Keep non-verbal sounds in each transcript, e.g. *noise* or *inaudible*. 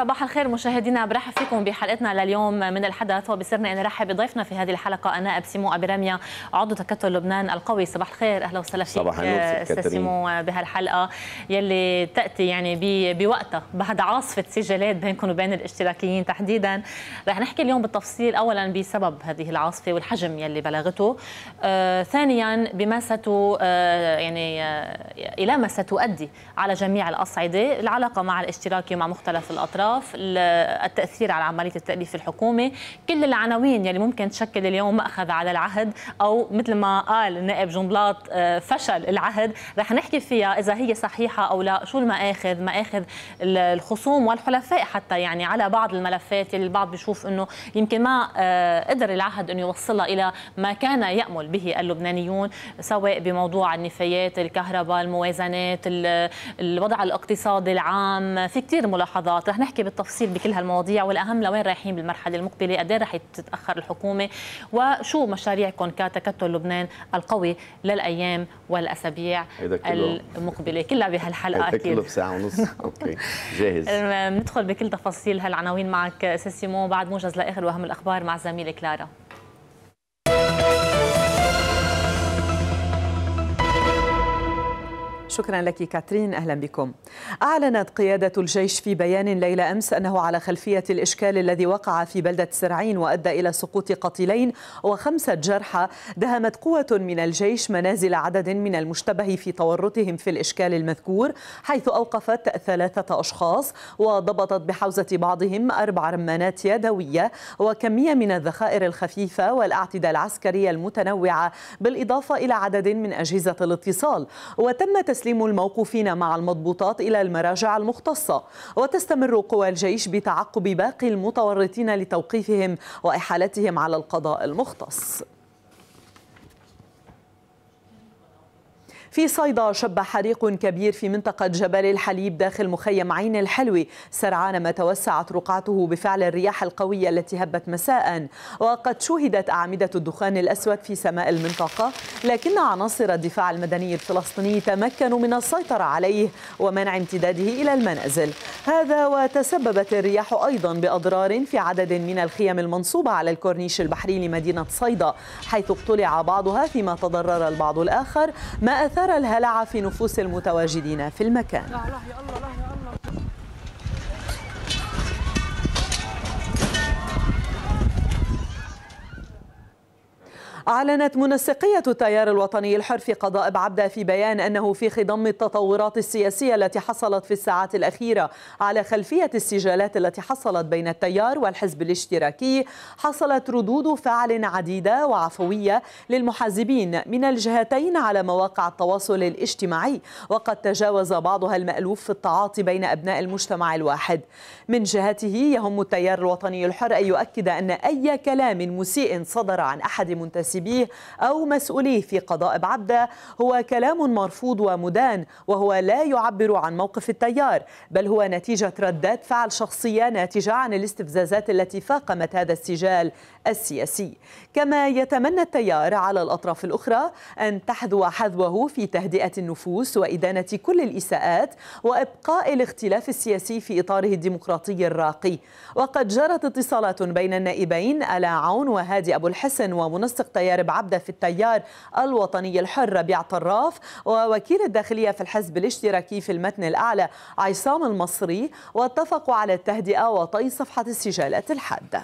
صباح الخير مشاهدينا برحب فيكم بحلقتنا لليوم من الحدث وبسرنا ان نرحب بضيفنا في هذه الحلقه اناء بسيمو ابي رميه عضو تكتل لبنان القوي صباح الخير اهلا وسهلا فيك صباح النور سيمو بهالحلقه يلي تاتي يعني بوقتها بعد عاصفه سجالات بينكم وبين الاشتراكيين تحديدا رح نحكي اليوم بالتفصيل اولا بسبب هذه العاصفه والحجم يلي بلغته آه ثانيا بما ستو آه يعني آه الى ما ستؤدي على جميع الاصعده العلاقه مع الاشتراكي ومع مختلف الاطراف الاستئصاف التاثير على عمليه التاليف الحكومي كل العناوين يلي ممكن تشكل اليوم ماخذ على العهد او مثل ما قال النائب جنبلاط آه، فشل العهد رح نحكي فيها اذا هي صحيحه او لا شو المآخذ مآخذ الخصوم والحلفاء حتى يعني على بعض الملفات يلي البعض بيشوف انه يمكن ما آه، قدر العهد انه يوصلها الى ما كان يامل به اللبنانيون سواء بموضوع النفايات الكهرباء الموازنات الوضع الاقتصادي العام في كثير ملاحظات رح نحكي نحكي بالتفصيل بكل هالمواضيع والاهم لوين رايحين بالمرحله المقبله قد إيه رح تتاخر الحكومه وشو مشاريعكم كتكتل لبنان القوي للايام والاسابيع المقبله كلها بهالحلقه اكيد كله بساعه ونص اوكي جاهز *laughs* ندخل بكل تفاصيل هالعناوين معك سيمون بعد موجز لاخر واهم الاخبار مع زميلي كلارا شكرا لك كاترين أهلا بكم أعلنت قيادة الجيش في بيان ليلة أمس أنه على خلفية الإشكال الذي وقع في بلدة سرعين وأدى إلى سقوط قتيلين وخمسة جرحى دهمت قوة من الجيش منازل عدد من المشتبه في تورطهم في الإشكال المذكور حيث أوقفت ثلاثة أشخاص وضبطت بحوزة بعضهم أربع رمانات يدوية وكمية من الذخائر الخفيفة والأعتدة العسكرية المتنوعة بالإضافة إلى عدد من أجهزة الاتصال وتم تسليم الموقوفين مع المضبوطات إلى المراجع المختصة وتستمر قوى الجيش بتعقب باقي المتورطين لتوقيفهم وإحالتهم على القضاء المختص في صيدا شب حريق كبير في منطقة جبل الحليب داخل مخيم عين الحلوي سرعان ما توسعت رقعته بفعل الرياح القوية التي هبت مساء وقد شهدت أعمدة الدخان الأسود في سماء المنطقة لكن عناصر الدفاع المدني الفلسطيني تمكنوا من السيطرة عليه ومنع امتداده إلى المنازل هذا وتسببت الرياح أيضا بأضرار في عدد من الخيم المنصوبة على الكورنيش البحري لمدينة صيدا حيث اقتلع بعضها فيما تضرر البعض الآخر ما أثار ونرى الهلع في نفوس المتواجدين في المكان أعلنت منسقية التيار الوطني الحر في قضاء عبدة في بيان أنه في خضم التطورات السياسية التي حصلت في الساعات الأخيرة على خلفية السجالات التي حصلت بين التيار والحزب الاشتراكي حصلت ردود فعل عديدة وعفوية للمحازبين من الجهتين على مواقع التواصل الاجتماعي وقد تجاوز بعضها المألوف في التعاطي بين أبناء المجتمع الواحد من جهته يهم التيار الوطني الحر أن يؤكد أن أي كلام مسيء صدر عن أحد منتسبين به أو مسؤوليه في قضاء بعبدة هو كلام مرفوض ومدان وهو لا يعبر عن موقف التيار بل هو نتيجة ردات فعل شخصية ناتجة عن الاستفزازات التي فاقمت هذا السجال السياسي كما يتمنى التيار على الأطراف الأخرى أن تحذو حذوه في تهدئة النفوس وإدانة كل الإساءات وإبقاء الاختلاف السياسي في إطاره الديمقراطي الراقي وقد جرت اتصالات بين النائبين ألا عون وهادي أبو الحسن ومنسق طيارب عبده في التيار الوطني الحر ربيع طراف ووكيل الداخلية في الحزب الاشتراكي في المتن الأعلى عصام المصري واتفقوا على التهدئة وطي صفحة السجالات الحادة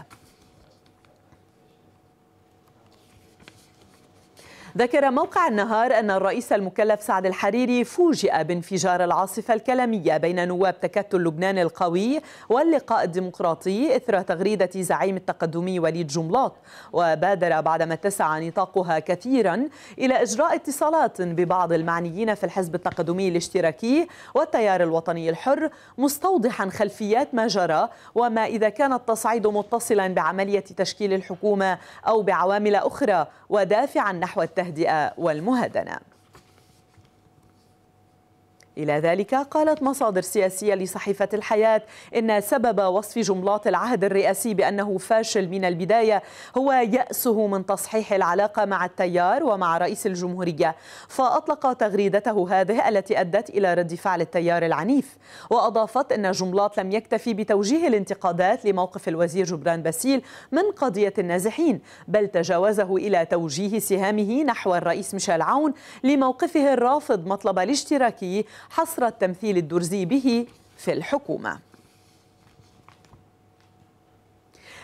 ذكر موقع النهار أن الرئيس المكلف سعد الحريري فوجئ بانفجار العاصفة الكلامية بين نواب تكتل لبنان القوي واللقاء الديمقراطي إثر تغريدة زعيم التقدمي وليد جملاط وبادر بعدما اتسع نطاقها كثيرا إلى إجراء اتصالات ببعض المعنيين في الحزب التقدمي الاشتراكي والتيار الوطني الحر مستوضحا خلفيات ما جرى وما إذا كان التصعيد متصلا بعملية تشكيل الحكومة أو بعوامل أخرى ودافعا نحو التهديد التهدئة والمهادنة إلى ذلك قالت مصادر سياسية لصحيفة الحياة إن سبب وصف جملات العهد الرئاسي بأنه فاشل من البداية هو يأسه من تصحيح العلاقة مع التيار ومع رئيس الجمهورية فأطلق تغريدته هذه التي أدت إلى رد فعل التيار العنيف وأضافت أن جملات لم يكتفي بتوجيه الانتقادات لموقف الوزير جبران باسيل من قضية النازحين بل تجاوزه إلى توجيه سهامه نحو الرئيس ميشيل عون لموقفه الرافض مطلب الاشتراكي حصر التمثيل الدرزي به في الحكومة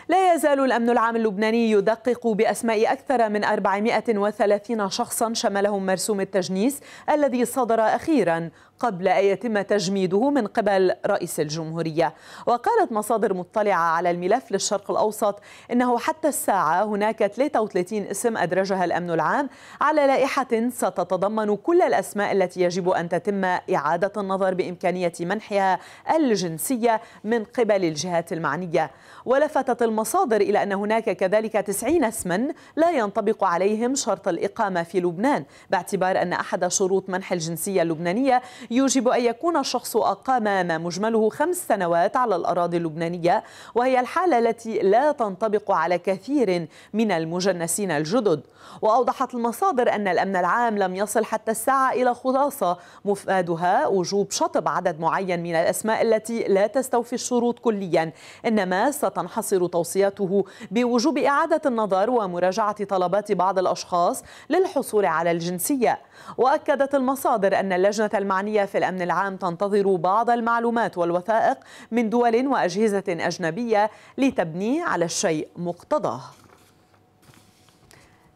لا يزال الأمن العام اللبناني يدقق بأسماء أكثر من 430 شخصا شملهم مرسوم التجنيس الذي صدر أخيرا قبل أن يتم تجميده من قبل رئيس الجمهورية وقالت مصادر مطلعة على الملف للشرق الأوسط أنه حتى الساعة هناك 33 اسم أدرجها الأمن العام على لائحة ستتضمن كل الأسماء التي يجب أن تتم إعادة النظر بإمكانية منحها الجنسية من قبل الجهات المعنية ولفتت المصادر إلى أن هناك كذلك 90 اسما لا ينطبق عليهم شرط الإقامة في لبنان باعتبار أن أحد شروط منح الجنسية اللبنانية يوجب أن يكون الشخص أقام ما مجمله خمس سنوات على الأراضي اللبنانية وهي الحالة التي لا تنطبق على كثير من المجنسين الجدد وأوضحت المصادر أن الأمن العام لم يصل حتى الساعة إلى خلاصة مفادها وجوب شطب عدد معين من الأسماء التي لا تستوفي الشروط كليا إنما ستنحصر توصيته بوجوب إعادة النظر ومراجعة طلبات بعض الأشخاص للحصول على الجنسية وأكدت المصادر أن اللجنة المعنية العالية في الأمن العام تنتظر بعض المعلومات والوثائق من دول وأجهزة أجنبية لتبني على الشيء مقتضاه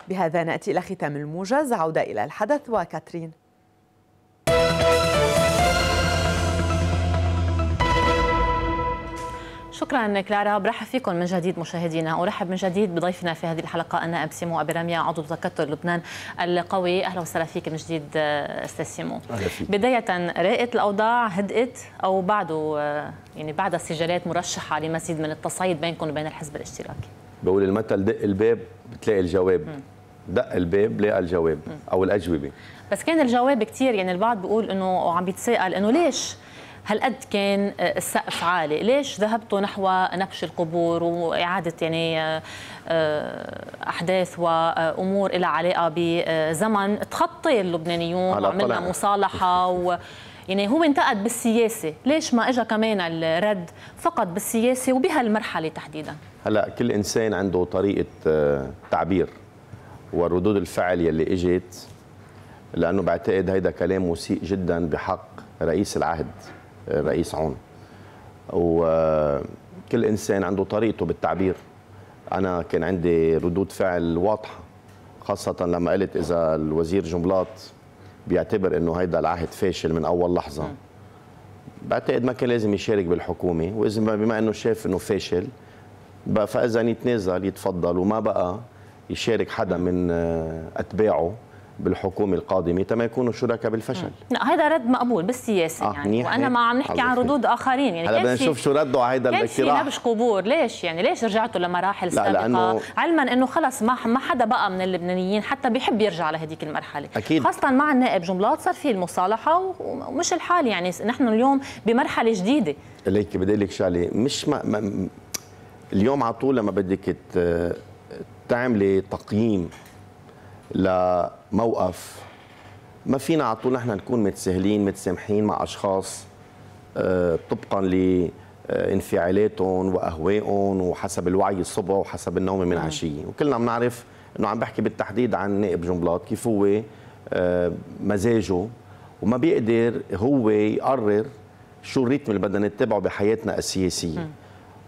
بهذا نأتي إلى ختام الموجز عودة إلى الحدث وكاترين شكرا كلارا برحب فيكم من جديد مشاهدينا ورحب من جديد بضيفنا في هذه الحلقه النائب سيمو ابي رمية عضو تكتل لبنان القوي اهلا وسهلا فيك من جديد استاذ سيمو بدايه رائت الاوضاع هدئت او بعده آه، يعني بعد السجالات مرشحه لمزيد من التصعيد بينكم وبين الحزب الاشتراكي بقول المثل دق الباب بتلاقي الجواب م. دق الباب لقى الجواب م. او الاجوبه بس كان الجواب كثير يعني البعض بيقول انه عم بيتساءل انه ليش قد كان آه، السقف عالي ليش ذهبتوا نحو نقش القبور وإعادة يعني آه، آه، أحداث وأمور إلى علاقة بزمن تخطي اللبنانيون وعملنا مصالحة و يعني هو انتقد بالسياسة ليش ما اجى كمان الرد فقط بالسياسة وبهالمرحلة تحديدا هلا كل انسان عنده طريقة تعبير وردود الفعل يلي اجت لانه بعتقد هيدا كلام مسيء جدا بحق رئيس العهد الرئيس عون وكل انسان عنده طريقته بالتعبير انا كان عندي ردود فعل واضحه خاصه لما قلت اذا الوزير جملات بيعتبر انه هيدا العهد فاشل من اول لحظه بعتقد ما كان لازم يشارك بالحكومه واذا بما انه شاف انه فاشل فاذا يتنازل يتفضل وما بقى يشارك حدا من اتباعه بالحكومه القادمه تما يكونوا شركاء بالفشل لا هذا رد مقبول بالسياسه آه يعني وانا ما عم نحكي عن ردود اخرين يعني هلا بدنا نشوف شو ردوا على هذا الاقتراح كان نبش قبور ليش يعني ليش رجعتوا لمراحل لا سابقه لأنه علما انه خلص ما ما حدا بقى من اللبنانيين حتى بيحب يرجع لهذيك المرحله أكيد. خاصه مع النائب جملات صار في المصالحه ومش الحال يعني نحن اليوم بمرحله جديده ليك بدي لك شغله مش ما, ما اليوم على طول لما بدك تعملي تقييم ل موقف ما فينا على طول نحن نكون متساهلين متسامحين مع اشخاص آه، طبقا لانفعالاتهم واهوائهم وحسب الوعي الصبح وحسب النوم من نعم. عشيه وكلنا بنعرف انه عم بحكي بالتحديد عن نائب جنبلاط كيف هو آه، مزاجه وما بيقدر هو يقرر شو الريتم اللي بدنا نتبعه بحياتنا السياسيه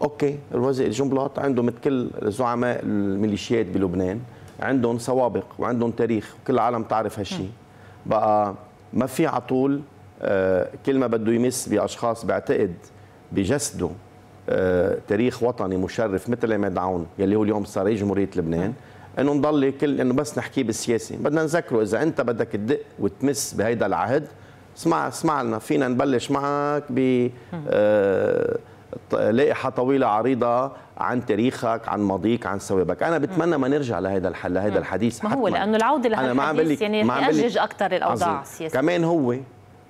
اوكي الوزير جنبلاط عنده مثل كل زعماء الميليشيات بلبنان عندهم سوابق وعندهم تاريخ وكل العالم تعرف هالشيء بقى ما في على طول آه، كل ما بده يمس باشخاص بعتقد بجسده آه، تاريخ وطني مشرف مثل عماد عون يلي هو اليوم صار جمهوريه لبنان انه نضل كل انه بس نحكيه بالسياسه بدنا نذكره اذا انت بدك تدق وتمس بهيدا العهد اسمع اسمع لنا فينا نبلش معك ب آه لائحه طويله عريضه عن تاريخك عن ماضيك عن سوابك انا بتمنى ما نرجع لهذا الحل لهذا الحديث ما هو لانه العوده لهذا يعني تأجج اكثر الاوضاع السياسيه كمان هو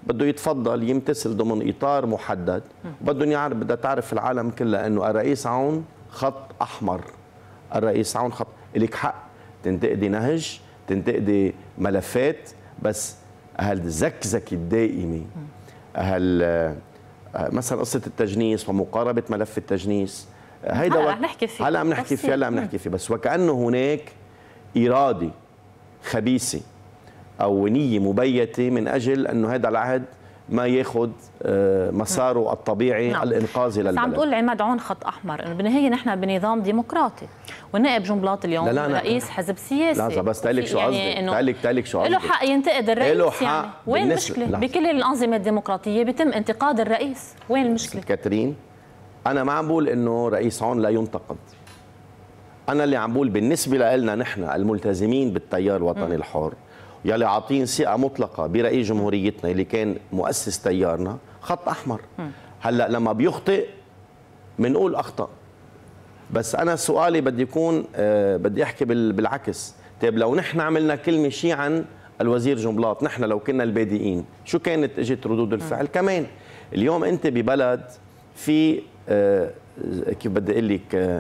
بده يتفضل يمتثل ضمن اطار محدد بدهم يعرف بدها تعرف العالم كلها انه الرئيس عون خط احمر الرئيس عون خط لك حق تنتقدي نهج تنتقدي ملفات بس هالزكزكه الدائمه هال مثلا قصه التجنيس ومقاربه ملف التجنيس هيدا هلا عم نحكي فيه هلا عم نحكي فيه هلا عم نحكي فيه بس وكانه هناك اراده خبيثه او نيه مبيته من اجل انه هذا العهد ما ياخذ آه، مساره الطبيعي نعم. الانقاذي للبلد بس عم تقول عماد عون خط احمر انه بالنهايه نحن بنظام ديمقراطي والنائب جنبلاط اليوم لا لا رئيس حزب سياسي لحظه بس تقلك شو قصدي يعني تقلك تقلك شو قصدي له حق ينتقد الرئيس له حق يعني. وين المشكله بكل الانظمه الديمقراطيه بيتم انتقاد الرئيس وين المشكله كاترين انا ما عم بقول انه رئيس عون لا ينتقد انا اللي عم بقول بالنسبه لنا نحن الملتزمين بالتيار الوطني الحر يلي عاطين ثقه مطلقه برئيس جمهوريتنا اللي كان مؤسس تيارنا خط احمر هلا لما بيخطئ بنقول اخطا بس انا سؤالي بدي يكون آه، بدي احكي بالعكس طيب لو نحن عملنا كلمه شيء عن الوزير جنبلاط نحن لو كنا البادئين شو كانت اجت ردود الفعل كمان اليوم انت ببلد في آه، كيف بدي اقول لك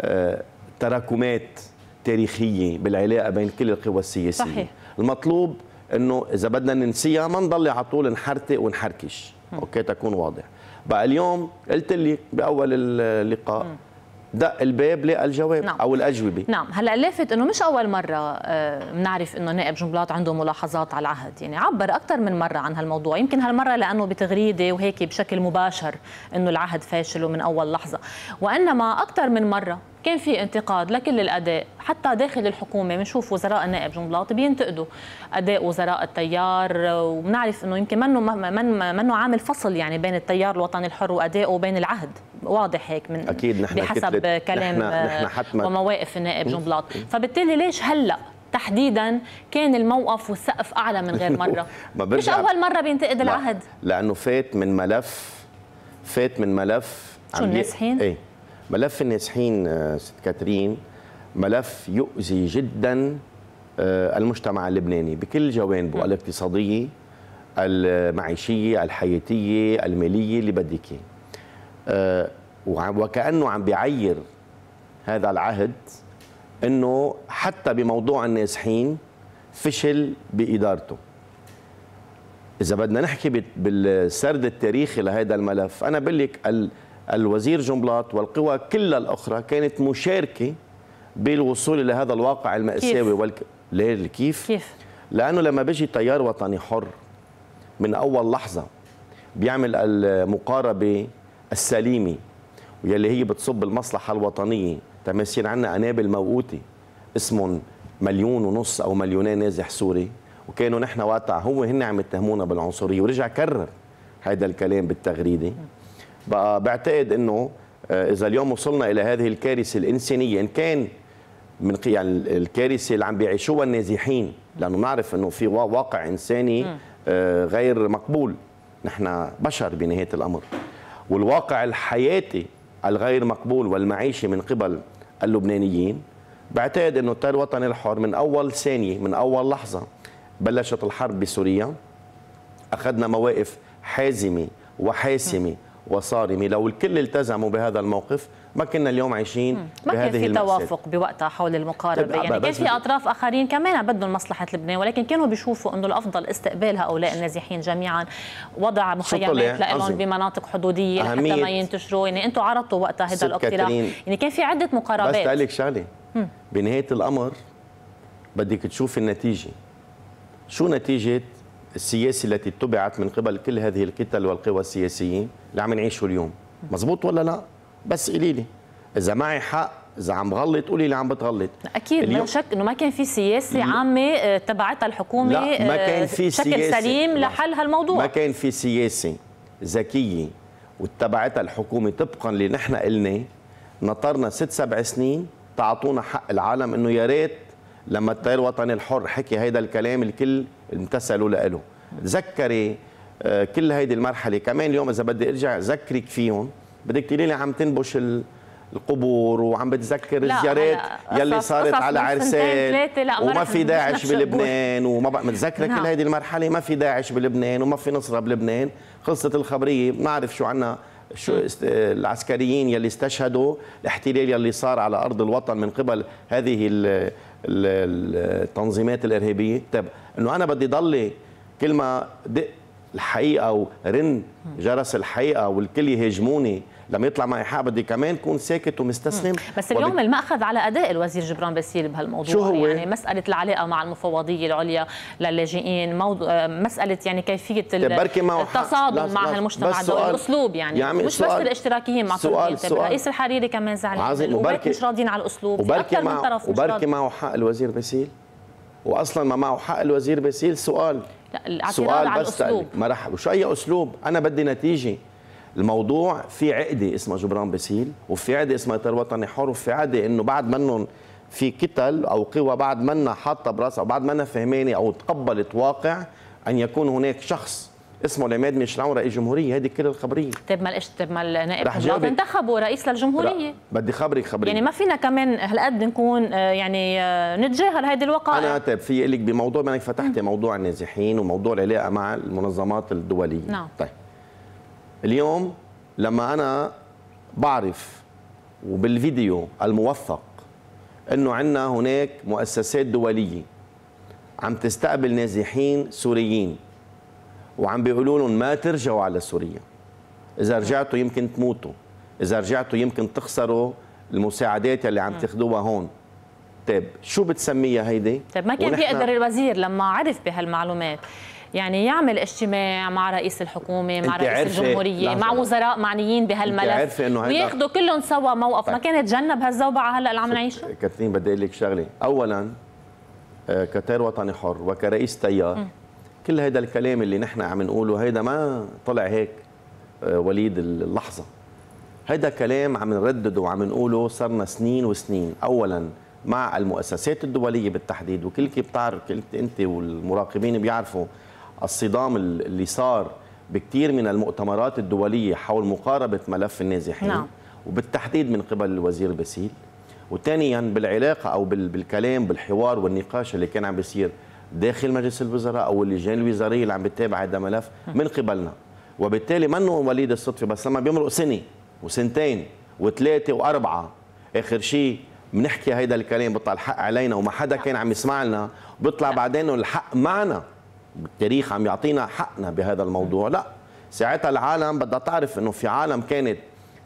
آه، تراكمات تاريخيه بالعلاقه بين كل القوى السياسيه صحيح. المطلوب انه اذا بدنا ننسيها ما نضل على طول نحرتق ونحركش اوكي تكون واضح بقى اليوم قلت لك باول اللقاء م. دق الباب لقى الجواب نعم. او الاجوبه نعم هلا لافت انه مش اول مره آه، بنعرف انه نائب جنبلاط عنده ملاحظات على العهد يعني عبر اكثر من مره عن هالموضوع يمكن هالمره لانه بتغريده وهيك بشكل مباشر انه العهد فاشل ومن اول لحظه وانما اكثر من مره كان في انتقاد لكل الاداء حتى داخل الحكومه بنشوف وزراء النائب جنبلاط بينتقدوا اداء وزراء التيار وبنعرف انه يمكن منه منه عامل فصل يعني بين التيار الوطني الحر وادائه وبين العهد واضح هيك من اكيد نحن بحسب كلام نحن نحن ومواقف النائب جنبلاط فبالتالي ليش هلا تحديدا كان الموقف والسقف اعلى من غير *laughs* مره *laughs* مش اول مره بينتقد العهد لانه فات من ملف فات من ملف شو الناسحين؟ ايه ملف النازحين آه، ست كاترين ملف يؤذي جدا آه، المجتمع اللبناني بكل جوانبه نعم. الاقتصاديه المعيشيه الحياتيه الماليه اللي بدك اياه آه، وكانه عم بيعير هذا العهد انه حتى بموضوع النازحين فشل بادارته اذا بدنا نحكي بالسرد التاريخي لهذا الملف انا بقول لك الوزير جنبلاط والقوى كلها الأخرى كانت مشاركة بالوصول إلى هذا الواقع المأساوي والك... ليه كيف؟ كيف؟ لأنه لما بيجي تيار وطني حر من أول لحظة بيعمل المقاربة السليمة واللي هي بتصب المصلحة الوطنية تما يصير عندنا قنابل موقوتة اسمهم مليون ونص أو مليونين نازح سوري وكانوا نحن وقتها هو هن عم يتهمونا بالعنصرية ورجع كرر هذا الكلام بالتغريده بقى بعتقد انه آه، اذا اليوم وصلنا الى هذه الكارثه الانسانيه ان كان من يعني الكارثه اللي عم بيعيشوها النازحين لانه نعرف انه في واقع انساني آه، غير مقبول نحن بشر بنهايه الامر والواقع الحياتي الغير مقبول والمعيشي من قبل اللبنانيين بعتقد انه التيار الوطني الحر من اول ثانيه من اول لحظه بلشت الحرب بسوريا اخذنا مواقف حازمه وحاسمه وصارمة لو الكل التزموا بهذا الموقف ما كنا اليوم عايشين بهذه ما كان في توافق بوقتها حول المقاربة يعني كان في أطراف آخرين كمان بدهم مصلحة لبنان ولكن كانوا بيشوفوا أنه الأفضل استقبال هؤلاء النازحين جميعا وضع مخيمات لهم بمناطق حدودية حتى ما ينتشروا يعني أنتم عرضتوا وقتها هذا الاقتراح يعني كان في عدة مقاربات بس لك شغلة بنهاية الأمر بدك تشوف النتيجة شو نتيجة السياسي التي اتبعت من قبل كل هذه الكتل والقوى السياسية اللي عم نعيشه اليوم مزبوط ولا لا بس قولي لي اذا معي حق اذا عم غلط قولي لي عم بتغلط اكيد لا شك انه ما كان في سياسه عامه آه، تبعتها الحكومه لا ما آه، كان في سياسة بشكل سليم لحل هالموضوع ما كان في سياسه ذكيه واتبعتها الحكومه طبقا اللي نحن قلنا نطرنا ست سبع سنين تعطونا حق العالم انه يا ريت لما التيار الوطني الحر حكي هيدا الكلام الكل امتثلوا له ذكري آه، كل هيدي المرحله كمان اليوم اذا بدي ارجع ذكرك فيهم بدك تقولي لي عم تنبش القبور وعم بتذكر الزيارات يلي صارت على عرسان وما في داعش بلبنان وما بقى متذكره كل نعم. هيدي المرحله ما في داعش بلبنان وما في نصره بلبنان خلصت الخبريه بنعرف شو عنا شو العسكريين يلي استشهدوا الاحتلال يلي صار على ارض الوطن من قبل هذه التنظيمات الارهابيه طيب انه انا بدي ضلي كل ما دق الحقيقه ورن جرس الحقيقه والكل يهاجموني لما يطلع معي حق بدي كمان كون ساكت ومستسلم بس اليوم وبد... المأخذ على أداء الوزير جبران باسيل بهالموضوع شو هو؟ يعني مسألة العلاقة مع المفوضية العليا للاجئين موضوع آه، مسألة يعني كيفية طيب، التصادم مع هالمجتمع الدولي الأسلوب يعني, يعني مش سؤال... بس الاشتراكيين مع سؤال سؤال رئيس الحريري كمان زعلان وبركي مش راضيين على الأسلوب وبركي معه وبركي معه حق الوزير باسيل وأصلا ما معه حق الوزير باسيل سؤال لا سؤال على بس الأسلوب. ما راح شو اي اسلوب انا بدي نتيجه الموضوع في عقده اسمها جبران باسيل وفي عقده اسمها اطار وطني حر وفي عقده انه بعد منهم في كتل او قوى بعد منا حاطه براسها وبعد بعد منا فهمانه او تقبلت واقع ان يكون هناك شخص اسمه العماد ميشيل نعم، رئيس جمهوريه هذه كل الخبريه طيب ما طيب ما النائب حملاط انتخبوا رئيس للجمهوريه لا. بدي خبرك خبريه يعني ما فينا كمان هالقد نكون آه، يعني آه، نتجاهل هذه الوقائع انا طيب في لك بموضوع ما انك فتحتي موضوع النازحين وموضوع العلاقه مع المنظمات الدوليه نعم طيب اليوم لما انا بعرف وبالفيديو الموثق انه عندنا هناك مؤسسات دوليه عم تستقبل نازحين سوريين وعم بيقولوا لهم ما ترجعوا على سوريا اذا رجعتوا يمكن تموتوا اذا رجعتوا يمكن تخسروا المساعدات اللي عم تاخذوها هون طيب شو بتسميها هيدي طيب ما كان بيقدر الوزير لما عرف بهالمعلومات يعني يعمل اجتماع مع رئيس الحكومه مع رئيس الجمهوريه مع وزراء معنيين بهالملف وياخذوا كلهم سوا موقف طيب. ما كان يتجنب هالزوبعه هلا اللي عم نعيشه كاترين بدي اقول لك شغله اولا آه، كتير وطني حر وكرئيس تيار كل هيدا الكلام اللي نحن عم نقوله هيدا ما طلع هيك آه، وليد اللحظه هيدا كلام عم نردده وعم نقوله صرنا سنين وسنين اولا مع المؤسسات الدوليه بالتحديد وكل كي بتعرف انت والمراقبين بيعرفوا الصدام اللي صار بكثير من المؤتمرات الدوليه حول مقاربه ملف النازحين نعم. وبالتحديد من قبل الوزير باسيل وثانيا بالعلاقه او بالكلام بالحوار والنقاش اللي كان عم بيصير داخل مجلس الوزراء او اللجان الوزاريه اللي عم بتتابع هذا الملف من قبلنا وبالتالي انه وليد الصدفه بس لما بيمرق سنه وسنتين وثلاثه واربعه اخر شيء بنحكي هيدا الكلام بيطلع الحق علينا وما حدا كان عم يسمع لنا بيطلع بعدين الحق معنا التاريخ عم يعطينا حقنا بهذا الموضوع لا ساعتها العالم بدها تعرف انه في عالم كانت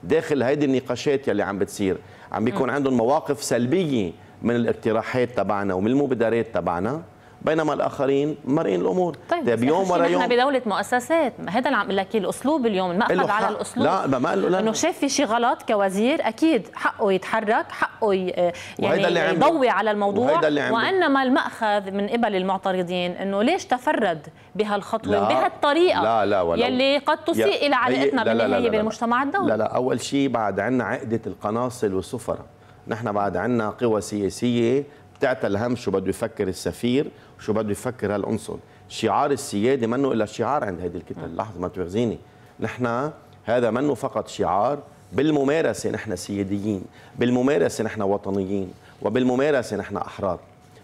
داخل هيدي النقاشات يلي عم بتصير عم بيكون عندهم مواقف سلبيه من الاقتراحات تبعنا ومن المبادرات تبعنا بينما الاخرين مرئين الامور طيب, طيب يوم ورا يوم بدوله مؤسسات هذا اللي عم بقول لك الاسلوب اليوم المأخذ على الاسلوب لا ما له انه شاف في شيء غلط كوزير اكيد حقه يتحرك حقه آه، يعني يضوي على الموضوع وانما المأخذ من قبل المعترضين انه ليش تفرد بهالخطوه بهالطريقه لا لا ولا يلي قد تسيء الى علاقتنا بالنهايه بالمجتمع الدولي لا لا اول شيء بعد عندنا عقده القناصل والسفراء نحن بعد عندنا قوى سياسيه بتعتل هم شو بده يفكر السفير شو بده يفكر هالعنصر شعار السيادة منه إلا شعار عند هذه الكتلة نعم. لحظة ما تغزيني نحن هذا منه فقط شعار بالممارسة نحن سياديين بالممارسة نحن وطنيين وبالممارسة نحن أحرار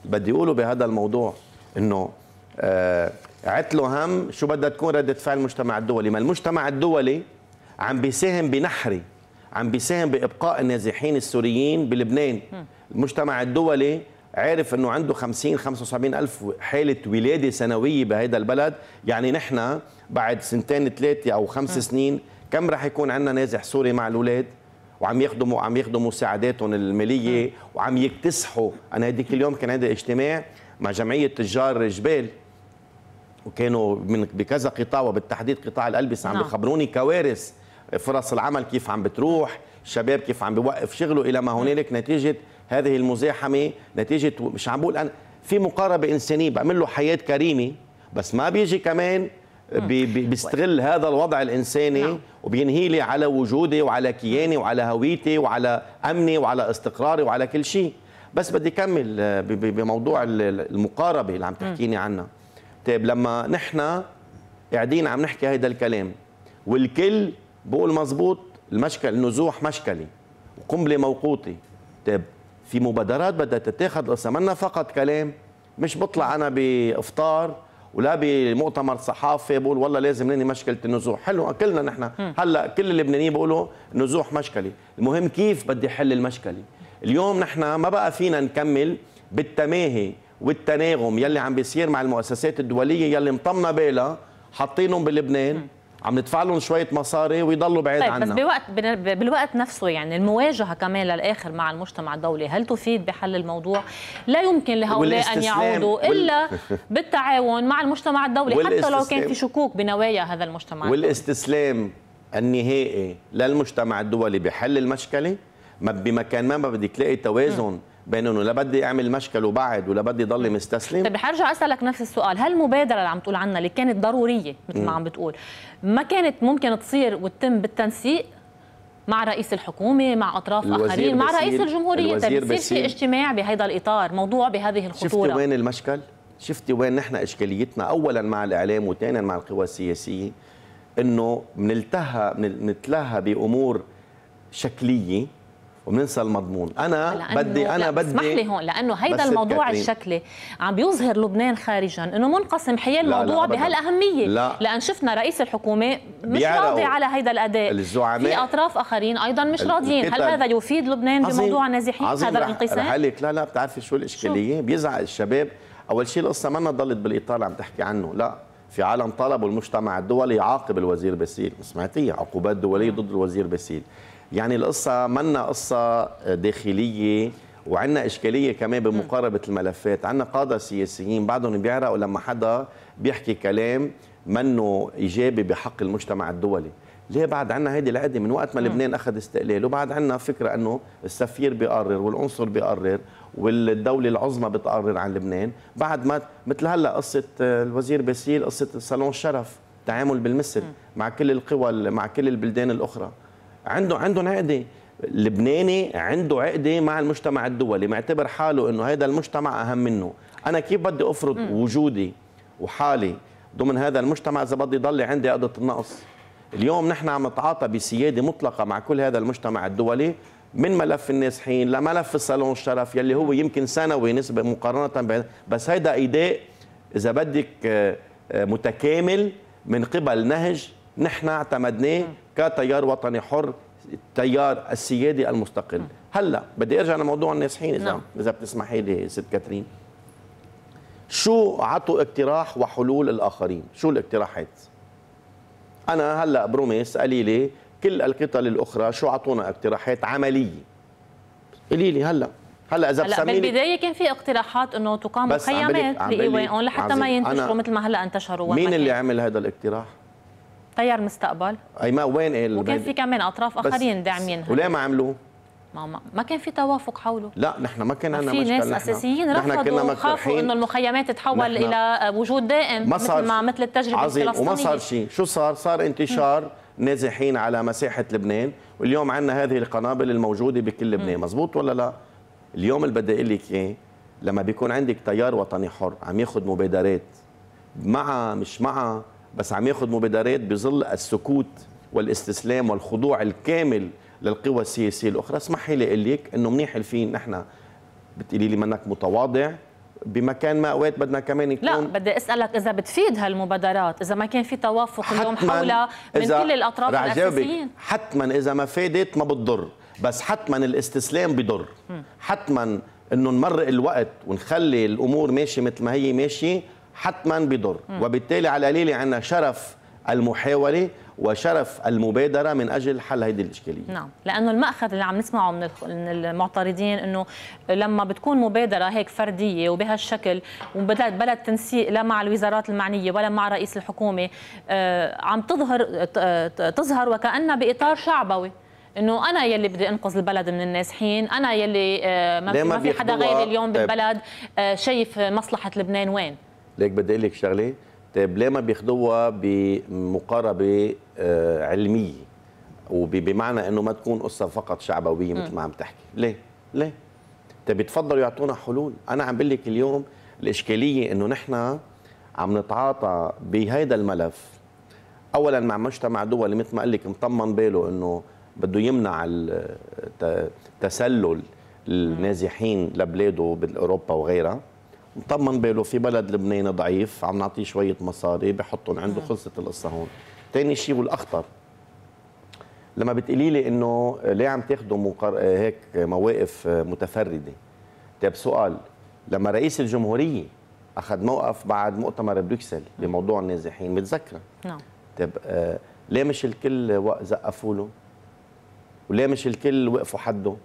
بدي أقوله بهذا الموضوع أنه آه عتله هم شو بدها تكون ردة فعل المجتمع الدولي ما المجتمع الدولي عم بيساهم بنحري عم بيساهم بإبقاء النازحين السوريين بلبنان المجتمع الدولي عارف انه عنده 50 75 الف حاله ولاده سنويه بهذا البلد يعني نحن بعد سنتين ثلاثه او خمس سنين كم راح يكون عندنا نازح سوري مع الاولاد وعم يخدموا عم يخدموا مساعداتهم الماليه وعم يكتسحوا انا هذيك اليوم كان عندي اجتماع مع جمعيه تجار جبال وكانوا من بكذا قطاع وبالتحديد قطاع الالبسه عم نعم. بخبروني كوارث فرص العمل كيف عم بتروح الشباب كيف عم بيوقف شغله الى ما هنالك نتيجه هذه المزاحمه نتيجه مش عم بقول انا في مقاربه انسانيه بعمل له حياه كريمه بس ما بيجي كمان بي بيستغل هذا الوضع الانساني نعم. وبينهي لي على وجودي وعلى كياني وعلى هويتي وعلى امني وعلى استقراري وعلى كل شيء بس بدي اكمل آه، بموضوع المقاربه اللي عم تحكيني عنها طيب لما نحن قاعدين عم نحكي هيدا الكلام والكل بقول مزبوط المشكل النزوح مشكلي وقنبله موقوتي طيب في مبادرات بدها تتاخذ لسه منا فقط كلام مش بطلع انا بافطار ولا بمؤتمر صحافي بقول والله لازم ننهي مشكله النزوح حلو كلنا نحن هلا كل اللبنانيين بيقولوا النزوح مشكله المهم كيف بدي حل المشكله اليوم نحن ما بقى فينا نكمل بالتماهي والتناغم يلي عم بيصير مع المؤسسات الدوليه يلي مطمنا بالها حاطينهم بلبنان عم ندفع لهم شويه مصاري ويضلوا بعيد طيب عنا بس بوقت بالوقت نفسه يعني المواجهه كمان للاخر مع المجتمع الدولي هل تفيد بحل الموضوع لا يمكن لهؤلاء ان يعودوا وال... الا بالتعاون مع المجتمع الدولي حتى لو كان في شكوك بنوايا هذا المجتمع والاستسلام النهائي للمجتمع الدولي بحل المشكله ما بمكان ما ما بدك تلاقي توازن م. بين انه لا بدي اعمل مشكل وبعد ولا بدي ضلني مستسلم طيب رح ارجع اسالك نفس السؤال هل المبادره اللي عم تقول عنها اللي كانت ضروريه مثل ما عم بتقول ما كانت ممكن تصير وتتم بالتنسيق مع رئيس الحكومه مع اطراف اخرين مع رئيس الجمهوريه طيب بيصير في اجتماع بهذا الاطار موضوع بهذه الخطوره شفتي وين المشكل شفتي وين نحن اشكاليتنا اولا مع الاعلام وثانيا مع القوى السياسيه انه بنلتهى بنتلهى بامور شكليه وبننسى المضمون انا بدي انا بدي اسمح لي هون لانه هيدا الموضوع كاترين. الشكلي عم بيظهر لبنان خارجا انه منقسم حيال الموضوع بهالاهميه لا لان شفنا رئيس الحكومه مش راضي على هيدا الاداء الزعماء في اطراف اخرين ايضا مش راضيين هل هذا يفيد لبنان عظيم. بموضوع النازحين هذا الانقسام رح لك لا لا بتعرفي شو الاشكاليه شو؟ بيزعل الشباب اول شيء القصه ما ضلت بالاطار اللي عم تحكي عنه لا في عالم طلب المجتمع الدولي يعاقب الوزير باسيل سمعتيه عقوبات دوليه نعم. ضد الوزير باسيل يعني القصة منا قصة داخلية وعندنا إشكالية كمان بمقاربة الملفات عندنا قادة سياسيين بعدهم بيعرقوا لما حدا بيحكي كلام منه إيجابي بحق المجتمع الدولي ليه بعد عنا هيدي العقدة من وقت ما لبنان أخذ استقلاله وبعد عنا فكرة أنه السفير بيقرر والعنصر بيقرر والدولة العظمى بتقرر عن لبنان بعد ما مثل هلأ قصة الوزير باسيل قصة صالون الشرف تعامل بالمثل مع كل القوى مع كل البلدان الأخرى عنده عندهم عقده لبناني عنده عقده مع المجتمع الدولي معتبر حاله انه هذا المجتمع اهم منه انا كيف بدي افرض م. وجودي وحالي ضمن هذا المجتمع اذا بدي ضل عندي قضيه النقص اليوم نحن عم نتعاطى بسياده مطلقه مع كل هذا المجتمع الدولي من ملف النازحين لملف الصالون الشرف يلي هو يمكن سنوي نسبه مقارنه بس هيدا ايداء اذا بدك آه، آه، متكامل من قبل نهج نحن اعتمدناه كتيار وطني حر التيار السيادي المستقل هلا بدي ارجع لموضوع النازحين اذا نعم. اذا بتسمحي لي ست كاترين شو عطوا اقتراح وحلول الاخرين شو الاقتراحات انا هلا بروميس قليلي لي كل القتل الاخرى شو عطونا اقتراحات عمليه قولي لي هلا هلا اذا هلا بالبدايه كان في اقتراحات انه تقام مخيمات لايوان لحتى ما ينتشروا مثل ما هلا انتشروا مين اللي عمل هذا الاقتراح تيار مستقبل اي ما وين ال إيه وكان في كمان اطراف اخرين داعمينها وليه ما عملوه؟ ما ما كان في توافق حوله لا نحن ما كان عندنا في ناس نحن. اساسيين رفضوا وخافوا انه المخيمات تتحول الى وجود دائم ما صار مثل ما مثل التجربه عظيم الفلسطينيه وما صار شيء شو صار صار انتشار م. نازحين على مساحه لبنان واليوم عندنا هذه القنابل الموجوده بكل لبنان مزبوط ولا لا اليوم اللي بدي اقول لك ايه لما بيكون عندك تيار وطني حر عم ياخذ مبادرات مع مش مع بس عم ياخذ مبادرات بظل السكوت والاستسلام والخضوع الكامل للقوى السياسيه الاخرى اسمح لي اقول لك انه منيح الفين نحن بتقولي لي منك متواضع بمكان ما اوقات بدنا كمان يكون لا بدي اسالك اذا بتفيد هالمبادرات اذا ما كان في توافق اليوم حولها من كل الاطراف الاساسيين حتما اذا ما فادت ما بتضر بس حتما الاستسلام بضر حتما انه نمرق الوقت ونخلي الامور ماشيه مثل ما هي ماشيه حتما بضر وبالتالي على قليل عندنا شرف المحاوله وشرف المبادره من اجل حل هذه الاشكاليه نعم لانه الماخذ اللي عم نسمعه من المعترضين انه لما بتكون مبادره هيك فرديه وبهالشكل وبدأت بلد تنسيق لا مع الوزارات المعنيه ولا مع رئيس الحكومه آه، عم تظهر آه، آه، تظهر وكانها باطار شعبوي انه انا يلي بدي انقذ البلد من النازحين انا يلي ما في حدا غيري اليوم طيب. بالبلد شايف مصلحه لبنان وين ليك بدي اقول لك شغله طيب ليه ما بياخذوها بمقاربه آه، علميه وبمعنى انه ما تكون قصه فقط شعبويه مثل ما عم تحكي ليه ليه طيب يتفضلوا يعطونا حلول انا عم بقول لك اليوم الاشكاليه انه نحن عم نتعاطى بهيدا الملف اولا مع مجتمع دولي مثل ما قال لك مطمن باله انه بده يمنع تسلل النازحين لبلاده باوروبا وغيرها مطمن باله في بلد لبناني ضعيف عم نعطيه شويه مصاري بحطهم عنده خلصت القصه هون ثاني شيء والاخطر لما بتقولي لي انه ليه عم تاخذوا مقر... هيك مواقف متفرده طيب سؤال لما رئيس الجمهوريه اخذ موقف بعد مؤتمر بروكسل بموضوع النازحين متذكره نعم طيب آه ليه مش الكل زقفوا له وليه مش الكل وقفوا حده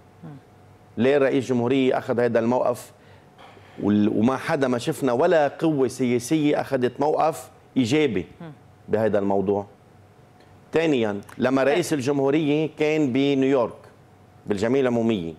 ليه رئيس الجمهوريه اخذ هذا الموقف وما حدا ما شفنا ولا قوة سياسية أخذت موقف إيجابي بهذا الموضوع ثانيا لما رئيس الجمهورية كان بنيويورك بالجمعية العمومية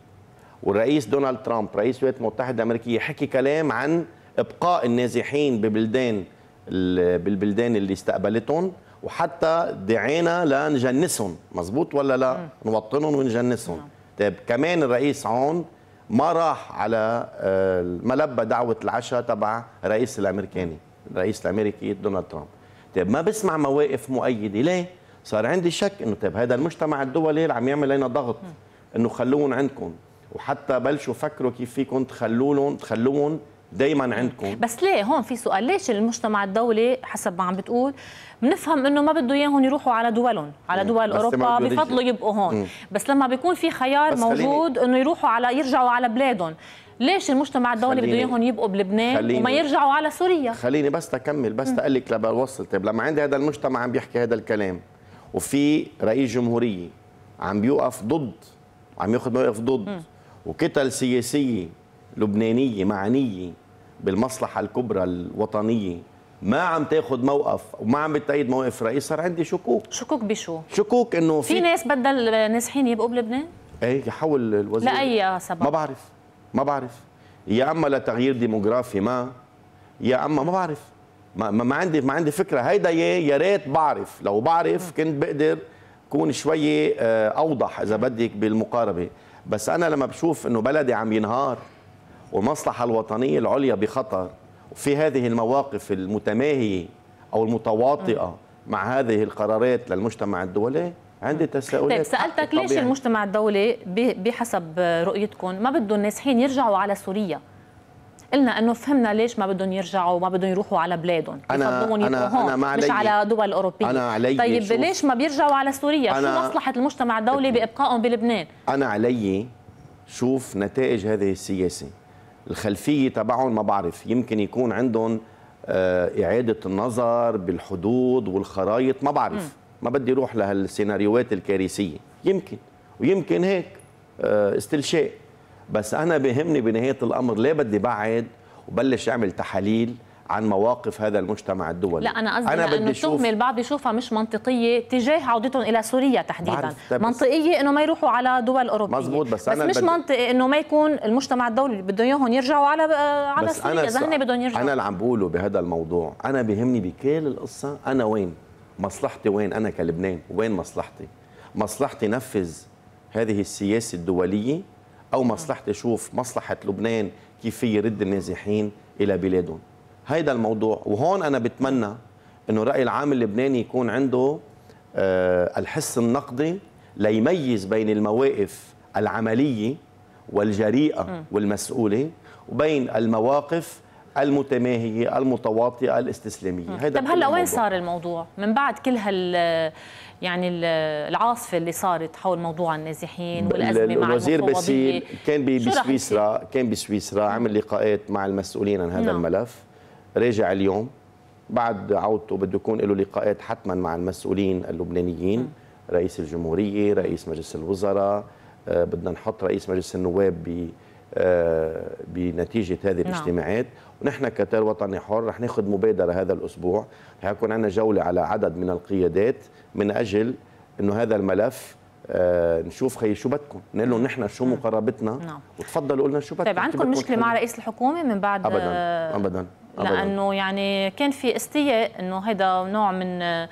والرئيس دونالد ترامب رئيس الولايات المتحدة الأمريكية حكي كلام عن إبقاء النازحين ببلدان بالبلدان اللي استقبلتهم وحتى دعينا لنجنسهم مزبوط ولا لا نوطنهم ونجنسهم نعم. طيب كمان الرئيس عون ما راح على آه، ملبى دعوه العشاء تبع الرئيس الامريكاني الرئيس الامريكي دونالد ترامب طيب ما بسمع مواقف مؤيده ليه صار عندي شك انه طيب هذا المجتمع الدولي اللي عم يعمل لنا ضغط انه خلوهم عندكم وحتى بلشوا فكروا كيف فيكم تخلوهم تخلوهم دائما عندكم بس ليه هون في سؤال ليش المجتمع الدولي حسب ما عم بتقول بنفهم انه ما بده اياهم يروحوا على دولهم على دول اوروبا بفضلوا يبقوا هون مم. بس لما بيكون في خيار موجود انه يروحوا على يرجعوا على بلادهم ليش المجتمع الدولي بده اياهم يبقوا بلبنان خليني وما يرجعوا على سوريا خليني بس تكمل بس تقلك لك وصل طيب لما عندي هذا المجتمع عم بيحكي هذا الكلام وفي رئيس جمهوريه عم بيوقف ضد عم ياخذ موقف ضد وكتل سياسيه لبنانيه معنيه بالمصلحه الكبرى الوطنيه ما عم تاخذ موقف وما عم بتأيد موقف رئيس صار عندي شكوك شكوك بشو؟ شكوك انه في في ناس بدل نازحين يبقوا بلبنان؟ ايه يحول الوزير لأي سبب؟ ما بعرف ما بعرف يا اما لتغيير ديموغرافي ما يا اما ما بعرف ما, ما عندي ما عندي فكره هيدا يا ريت بعرف لو بعرف كنت بقدر كون شويه آه، اوضح اذا بدك بالمقاربه بس انا لما بشوف انه بلدي عم ينهار والمصلحة الوطنية العليا بخطر في هذه المواقف المتماهية أو المتواطئة مع هذه القرارات للمجتمع الدولي عندي تساؤلات طيب سألتك ليش المجتمع الدولي بحسب رؤيتكم ما بده الناس حين يرجعوا على سوريا قلنا انه فهمنا ليش ما بدهم يرجعوا وما بدهم يروحوا على بلادهم أنا أنا, أنا هون أنا مش على دول اوروبيه أنا علي طيب ليش ما بيرجعوا على سوريا أنا شو مصلحه المجتمع الدولي بابقائهم بلبنان انا علي شوف نتائج هذه السياسه الخلفيه تبعهم ما بعرف يمكن يكون عندهم آه، اعاده النظر بالحدود والخرايط ما بعرف ما بدي روح لهالسيناريوهات الكارثيه يمكن ويمكن هيك آه، استلشاء بس انا بهمني بنهايه الامر ليه بدي بعد وبلش اعمل تحاليل عن مواقف هذا المجتمع الدولي لا انا قصدي انه التهمه البعض يشوفها مش منطقيه تجاه عودتهم الى سوريا تحديدا طيب، منطقيه انه ما يروحوا على دول اوروبيه مزبوط بس, بس أنا مش منطقي انه ما يكون المجتمع الدولي بده اياهم يرجعوا على على بس سوريا اذا هن بدهم يرجعوا انا اللي عم بقوله بهذا الموضوع انا بهمني بكل القصه انا وين مصلحتي وين انا كلبنان وين مصلحتي مصلحتي نفذ هذه السياسه الدوليه او مصلحتي اشوف مصلحه لبنان كيف يرد النازحين الى بلادهم هيدا الموضوع وهون انا بتمنى انه الراي العام اللبناني يكون عنده آه، الحس النقدي ليميز بين المواقف العمليه والجريئه والمسؤوله وبين المواقف المتماهيه المتواطئه الاستسلاميه هيدا طب هلا وين صار الموضوع من بعد كل هال يعني العاصفه اللي صارت حول موضوع النازحين والازمه مع الوزير بسيل كان بسويسرا كان بسويسرا عمل لقاءات مع المسؤولين عن هذا نعم. الملف راجع اليوم بعد عودته بده يكون له لقاءات حتما مع المسؤولين اللبنانيين رئيس الجمهورية رئيس مجلس الوزراء آه، بدنا نحط رئيس مجلس النواب ب آه، بنتيجة هذه نعم. الاجتماعات ونحن كتار وطني حر رح ناخذ مبادرة هذا الأسبوع رح يكون عندنا جولة على عدد من القيادات من أجل أنه هذا الملف آه نشوف خي شو بدكم نقول لهم نحن شو مقربتنا نعم. وتفضلوا قلنا طيب، شو بدكم طيب عندكم مشكله مع رئيس الحكومه من بعد ابدا ابدا لانه يعني كان في استياء انه هذا نوع من آه،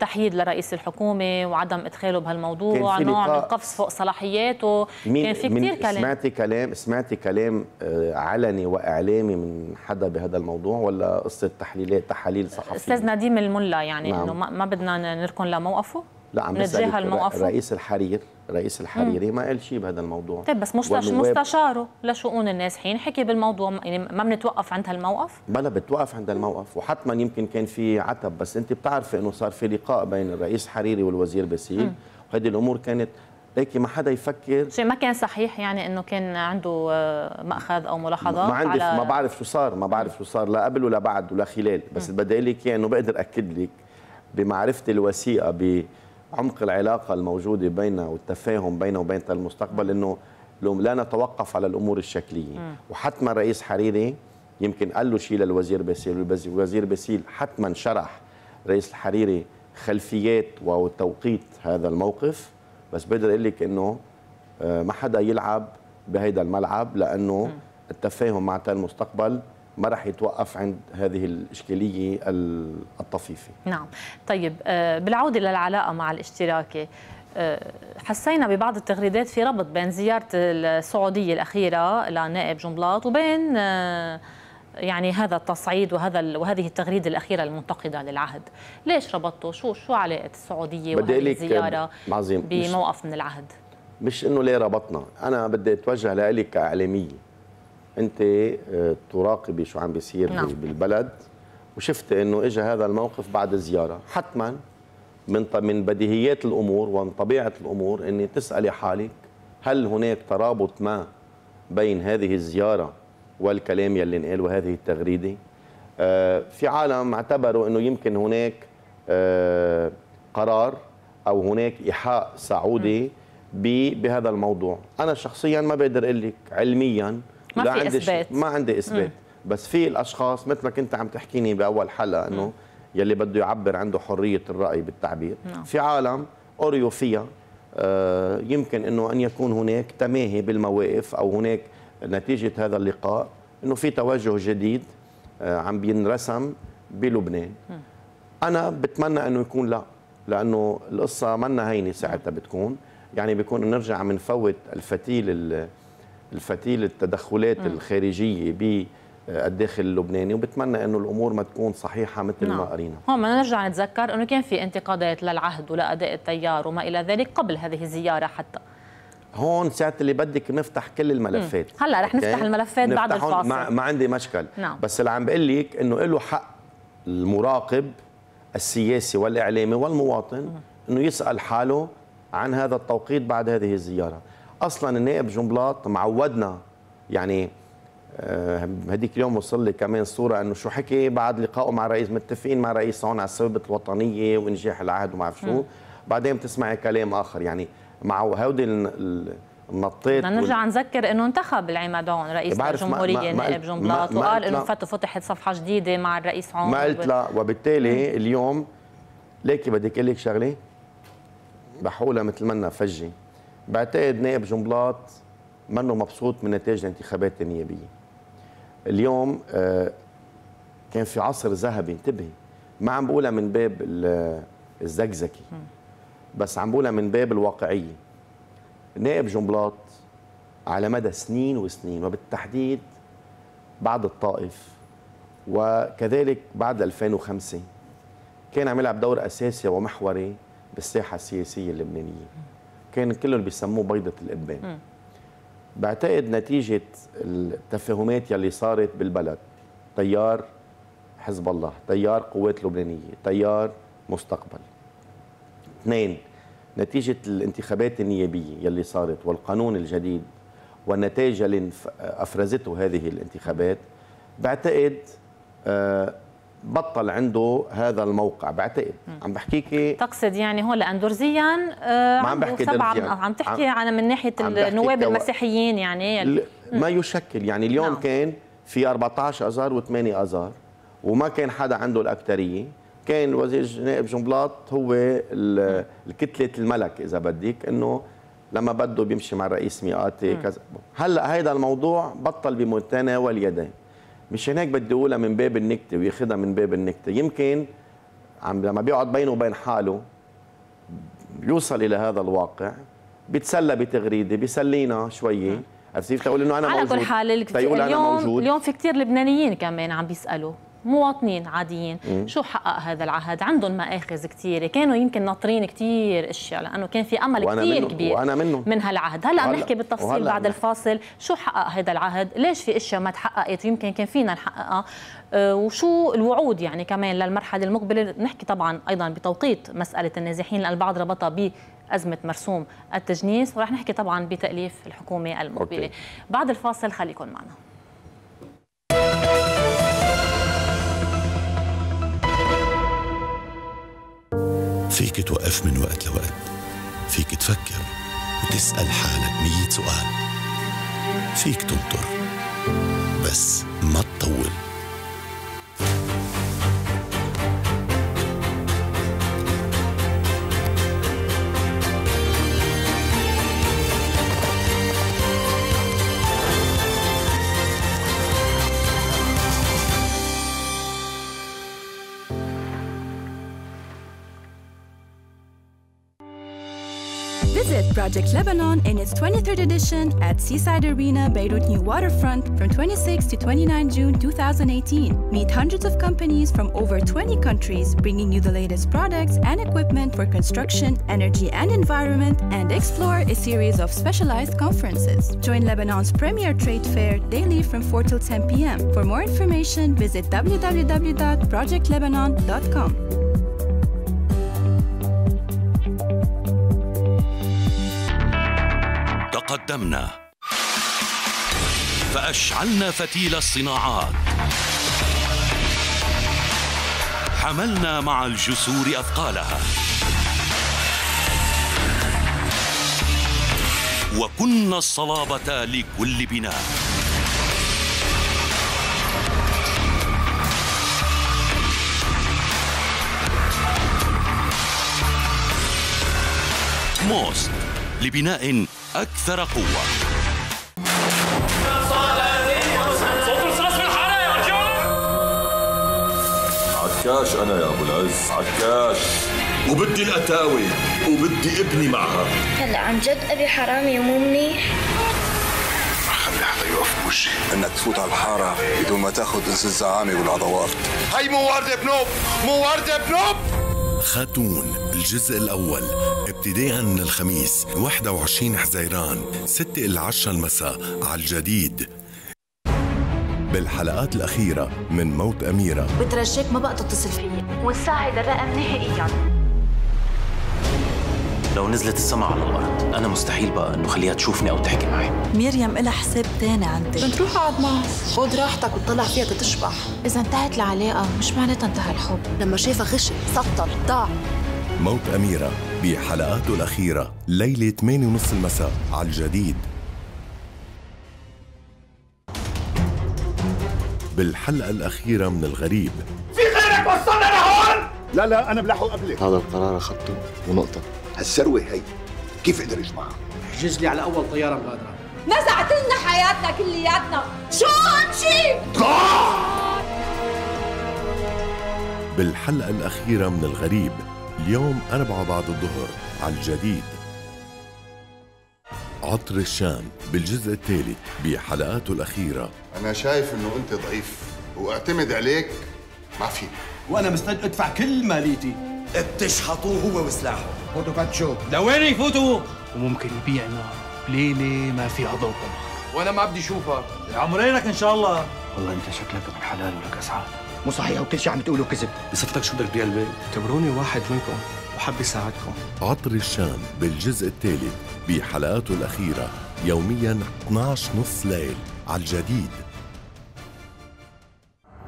تحييد لرئيس الحكومه وعدم ادخاله بهالموضوع نوع من قفص فوق صلاحياته كان في كثير كلام سمعتي كلام سمعتي كلام آه، علني واعلامي من حدا بهذا الموضوع ولا قصه تحليلات تحاليل صحفيه استاذ نديم الملا يعني نعم. انه ما بدنا نركن لموقفه لا عم نتجاهل موقفه رئيس الحرير رئيس الحريري ما قال شيء بهذا الموضوع طيب بس مستشاره لشؤون الناس حكي بالموضوع يعني ما بنتوقف عند هالموقف؟ بلا بتوقف عند الموقف وحتما يمكن كان في عتب بس انت بتعرفي انه صار في لقاء بين الرئيس حريري والوزير باسيل وهذه الامور كانت لكن ما حدا يفكر شيء ما كان صحيح يعني انه كان عنده آه، ماخذ او ملاحظات ما عندي على... ما بعرف شو صار ما بعرف شو صار لا قبل ولا بعد ولا خلال بس اللي بدي اقول لك انه بقدر اكد لك بمعرفتي الوثيقه ب عمق العلاقه الموجوده بيننا والتفاهم بيننا وبين طيب المستقبل انه لا نتوقف على الامور الشكليه وحتما رئيس حريري يمكن قال له شيء للوزير باسيل والوزير باسيل حتما شرح رئيس الحريري خلفيات وتوقيت هذا الموقف بس بقدر اقول لك انه آه، ما حدا يلعب بهيدا الملعب لانه التفاهم مع طيب المستقبل ما راح يتوقف عند هذه الإشكالية الطفيفة نعم طيب آه، بالعودة للعلاقة مع الاشتراكي آه، حسينا ببعض التغريدات في ربط بين زيارة السعودية الأخيرة لنائب جنبلاط وبين آه، يعني هذا التصعيد وهذا وهذه التغريده الاخيره المنتقده للعهد، ليش ربطته؟ شو شو علاقه السعوديه وهذه الزياره بموقف من العهد؟ مش انه ليه ربطنا، انا بدي اتوجه لك كاعلاميه انت آه، تراقبي شو عم بيصير نعم. بالبلد وشفت انه اجى هذا الموقف بعد زياره حتما من من بديهيات الامور ومن طبيعه الامور اني تسالي حالك هل هناك ترابط ما بين هذه الزياره والكلام يلي انقال وهذه التغريده آه في عالم اعتبروا انه يمكن هناك آه قرار او هناك ايحاء سعودي بهذا الموضوع انا شخصيا ما بقدر اقول لك علميا ما لا في عندي اثبات ما عندي اثبات مم. بس في الاشخاص مثل ما كنت عم تحكيني باول حلقه انه يلي بده يعبر عنده حريه الراي بالتعبير مم. نعم. في عالم اوريو فيها آه، يمكن انه ان يكون هناك تماهي بالمواقف او هناك نتيجه هذا اللقاء انه في توجه جديد آه، عم بينرسم بلبنان انا بتمنى انه يكون لا لانه القصه منا هينه ساعتها نعم. بتكون يعني بيكون نرجع بنفوت الفتيل الفتيل التدخلات م. الخارجيه ب الداخل اللبناني وبتمنى انه الامور ما تكون صحيحه مثل نعم. ما قرينا هون بدنا نرجع نتذكر انه كان في انتقادات للعهد ولاداء التيار وما الى ذلك قبل هذه الزياره حتى هون ساعة اللي بدك نفتح كل الملفات مم. هلا رح نفتح الملفات بعد الفاصل ما, ما عندي مشكل نعم. بس اللي عم بقول لك انه له حق المراقب السياسي والاعلامي والمواطن مم. انه يسال حاله عن هذا التوقيت بعد هذه الزياره اصلا النائب جنبلاط معودنا يعني آه، هديك اليوم وصل لي كمان صوره انه شو حكي بعد لقائه مع الرئيس متفقين مع الرئيس هون على الثوابت الوطنيه ونجاح العهد وما بعرف شو بعدين بتسمعي كلام اخر يعني مع هودي النطيط بدنا نرجع وال... نذكر انه انتخب العماد رئيس الجمهوريه نائب جنبلاط ما... وقال انه فتح فتحت صفحه جديده مع الرئيس عون ما قلت لا وبالتالي مم. اليوم ليكي بدي اقول لك شغله بحولها مثل ما فجي بعتقد نائب جنبلاط منه مبسوط من نتائج الانتخابات النيابيه اليوم آه، كان في عصر ذهبي انتبهي ما عم بقولها من باب الزكزكي بس عم بقولها من باب الواقعيه نائب جنبلاط على مدى سنين وسنين وبالتحديد بعد الطائف وكذلك بعد 2005 كان عم يلعب دور اساسي ومحوري بالساحه السياسيه اللبنانيه كان كلهم بيسموه بيضة الإبان بعتقد نتيجة التفاهمات يلي صارت بالبلد تيار حزب الله تيار قوات لبنانية تيار مستقبل اثنين نتيجة الانتخابات النيابية يلي صارت والقانون الجديد والنتائج اللي أفرزته هذه الانتخابات بعتقد آه، بطل عنده هذا الموقع بعتقد عم بحكيك إيه؟ تقصد يعني هون لان درزيا آه، عم بحكي سبعة عم تحكي عم عن من ناحيه النواب كو... المسيحيين يعني ال... ما يشكل يعني اليوم نعم. كان في 14 اذار و8 اذار وما كان حدا عنده الاكثريه كان وزير نائب جنبلاط هو الكتله الملك اذا بدك انه لما بده بيمشي مع الرئيس ميقاتي كذا هلا هيدا الموضوع بطل بمتناول اليدين مش هناك اقولها من باب النكته وياخذها من باب النكته يمكن عم لما بيقعد بينه وبين حاله بيوصل الى هذا الواقع بيتسلى بتغريده بيسلينا شويه عرفتي تقول انه انا على موجود على كل حال اليوم موجود. اليوم في كثير لبنانيين كمان عم بيسالوا مواطنين عاديين مم. شو حقق هذا العهد عندهم مآخذ كثيرة كانوا يمكن ناطرين كثير اشياء لانه كان في امل كثير كبير وأنا منه. من هالعهد هلا بنحكي نحكي بالتفصيل بعد أنا. الفاصل شو حقق هذا العهد ليش في اشياء ما تحققت يمكن كان فينا نحققها أه وشو الوعود يعني كمان للمرحله المقبله نحكي طبعا ايضا بتوقيت مساله النازحين لان البعض ربطها ب أزمة مرسوم التجنيس ورح نحكي طبعا بتأليف الحكومة المقبلة أوكي. بعد الفاصل خليكم معنا فيك توقف من وقت لوقت فيك تفكر وتسأل حالك مية سؤال فيك تنطر بس ما تطول Project Lebanon in its 23rd edition at Seaside Arena, Beirut New Waterfront from 26 to 29 June 2018. Meet hundreds of companies from over 20 countries bringing you the latest products and equipment for construction, energy and environment and explore a series of specialized conferences. Join Lebanon's premier trade fair daily from 4 till 10 p.m. For more information, visit www.projectlebanon.com. قدمنا فأشعلنا فتيل الصناعات حملنا مع الجسور أثقالها وكنا الصلابة لكل بناء موست لبناء أكثر قوة عكاش أنا يا أبو العز عكاش وبدي الأتاوي وبدي ابني معها هلا عن جد أبي حرامي مو منيح خلي حدا يوقف بوجهي انك تفوت على الحاره بدون ما تاخذ انس الزعامه والعضوات هي مو ورده بنوب مو ورده بنوب خاتون الجزء الأول ابتداء من الخميس 21 حزيران 6 إلى 10 المساء على الجديد بالحلقات الأخيرة من موت أميرة بترجاك ما بقى تتصل فيي ونساعد الرقم نهائيا لو نزلت السما على الأرض أنا مستحيل بقى إنه خليها تشوفني أو تحكي معي مريم إلها حساب تاني عندك بنروح اقعد معها خد راحتك وتطلع فيها تتشبح إذا انتهت العلاقة مش معناتها انتهى الحب لما شافها غشي سطل ضاع موت أميرة بحلقاته الأخيرة ليلة 8:30 المساء على الجديد بالحلقة الأخيرة من الغريب في غيرك وصلنا لهون؟ لا لا أنا بلحق قبلك هذا القرار أخذته ونقطة هالثروة هي كيف قدر يجمعها؟ حجز لي على أول طيارة مغادرة نزعت لنا حياتنا كلياتنا شو أمشي؟ آه! بالحلقة الأخيرة من الغريب اليوم أربعة بعد الظهر على الجديد عطر الشام بالجزء التالي بحلقاته الأخيرة أنا شايف إنه أنت ضعيف وأعتمد عليك ما في وأنا مستعد أدفع كل ماليتي بتشحطوه هو وسلاحه فوتو باتشو لوين يفوتوا وممكن يبيعنا بليلة ما فيها ضوء وأنا ما بدي أشوفك عمرينك إن شاء الله والله أنت شكلك ابن حلال ولك أسعاد مو صحيح وكل شيء عم تقوله كذب بصفتك شو بدك بيها اعتبروني واحد منكم وحب يساعدكم عطر الشام بالجزء الثالث بحلقاته الأخيرة يوميا 12 نص ليل على الجديد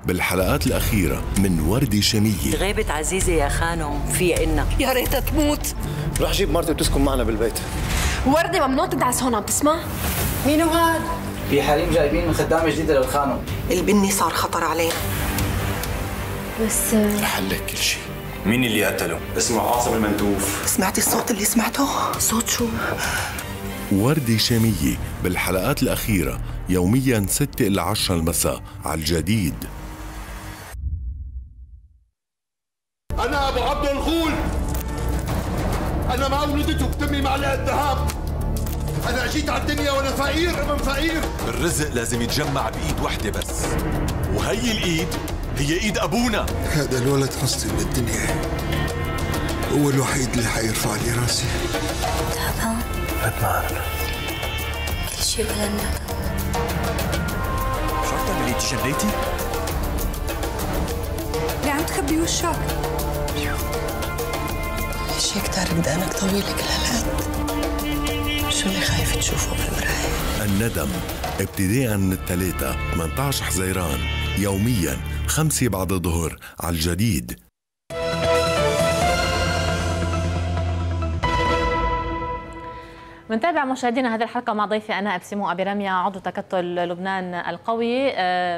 بالحلقات الأخيرة من وردة شمية غابت عزيزة يا خانم في إنا يا ريتها تموت رح جيب مرتي وتسكن معنا بالبيت وردة ممنوع تدعس هون عم تسمع؟ مين هاد؟ في حريم جايبين من خدامة جديدة للخانم البني صار خطر عليه بس حلك كل شيء مين اللي قتله؟ اسمه عاصم المنتوف سمعتي الصوت اللي سمعته؟ صوت شو؟ وردة شامية بالحلقات الأخيرة يومياً 6 إلى 10 المساء على الجديد أنا أبو عبد الغول أنا ما ولدت وكتمي معلقة ذهب أنا أجيت على الدنيا وأنا فقير ابن فقير الرزق لازم يتجمع بإيد وحدة بس وهي الإيد هي ايد ابونا هذا الولد قصدي من الدنيا هو الوحيد اللي حيرفع لي راسي بابا بابا كل شيء بلدنا شو عم تعملي تجنيتي؟ ليه عم تخبي وشك؟ ليش هيك تعرف دقنك طويلة كل هالقد؟ شو اللي خايف تشوفه بالمراية؟ الندم ابتداء من الثلاثة 18 حزيران يوميا خمسة بعد الظهر على الجديد منتابع مشاهدينا هذه الحلقه مع ضيفي انا ابسمو ابي رميا عضو تكتل لبنان القوي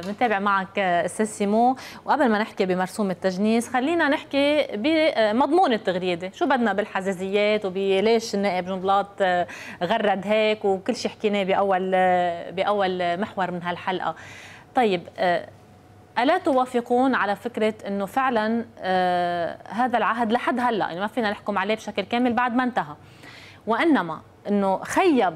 منتابع آه، معك استاذ سيمو وقبل ما نحكي بمرسوم التجنيس خلينا نحكي بمضمون التغريده شو بدنا بالحزازيات وبليش النائب جنبلاط آه، غرد هيك وكل شيء حكيناه باول آه، باول محور من هالحلقه طيب ألا توافقون على فكرة أنه فعلا آه هذا العهد لحد هلأ يعني ما فينا نحكم عليه بشكل كامل بعد ما انتهى وإنما أنه خيب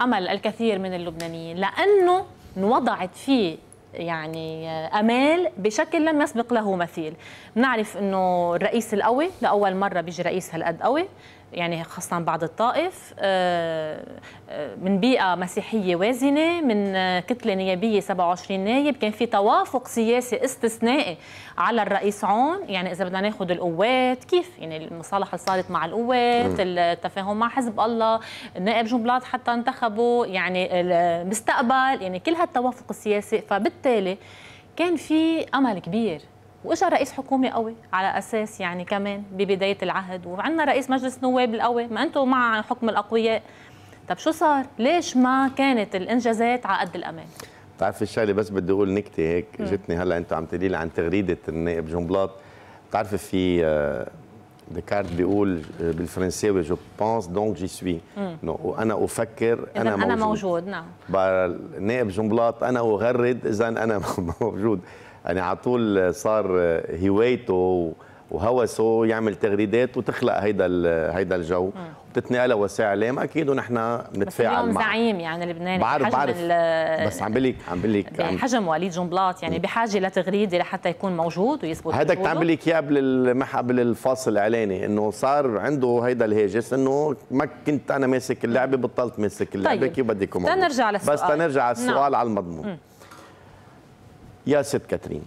أمل الكثير من اللبنانيين لأنه انوضعت فيه يعني آه، امال بشكل لم يسبق له مثيل بنعرف انه الرئيس القوي لاول مره بيجي رئيس هالقد قوي يعني خاصة بعض الطائف آه، آه، من بيئة مسيحية وازنة من آه، كتلة نيابية 27 نايب كان في توافق سياسي استثنائي على الرئيس عون يعني إذا بدنا ناخذ القوات كيف يعني المصالحة اللي صارت مع القوات التفاهم مع حزب الله النائب جنبلاط حتى انتخبوا يعني المستقبل يعني كل هالتوافق السياسي فبالتالي كان في أمل كبير واجا رئيس حكومه قوي على اساس يعني كمان ببدايه العهد وعندنا رئيس مجلس نواب القوي ما انتم مع حكم الاقوياء طب شو صار ليش ما كانت الانجازات على قد الامان بتعرفي الشغله بس بدي اقول نكته هيك جتني هلا انت عم تقولي لي عن تغريده النائب جنبلاط بتعرفي في آه، ديكارت بيقول بالفرنساوي جو بونس دونك جي سوي وانا افكر انا موجود انا موجود نعم النائب جنبلاط انا اغرد اذا انا *laughs* موجود يعني على طول صار هوايته وهوسه يعمل تغريدات وتخلق هيدا هيدا الجو وبتتنقلها وسائل اعلام اكيد ونحن بنتفاعل معه زعيم يعني لبناني بعرف بعرف بس عم بقول لك عم بقول لك بحجم وليد جنبلاط يعني بحاجه لتغريده لحتى يكون موجود ويثبت هذا كنت عم بقول لك اياه قبل قبل الفاصل الاعلاني انه صار عنده هيدا الهاجس انه ما كنت انا ماسك اللعبه بطلت ماسك اللعبه طيب. كيف بدي كمان بس تنرجع على نعم. السؤال بس تنرجع على السؤال نعم. على المضمون م. يا ست كاترين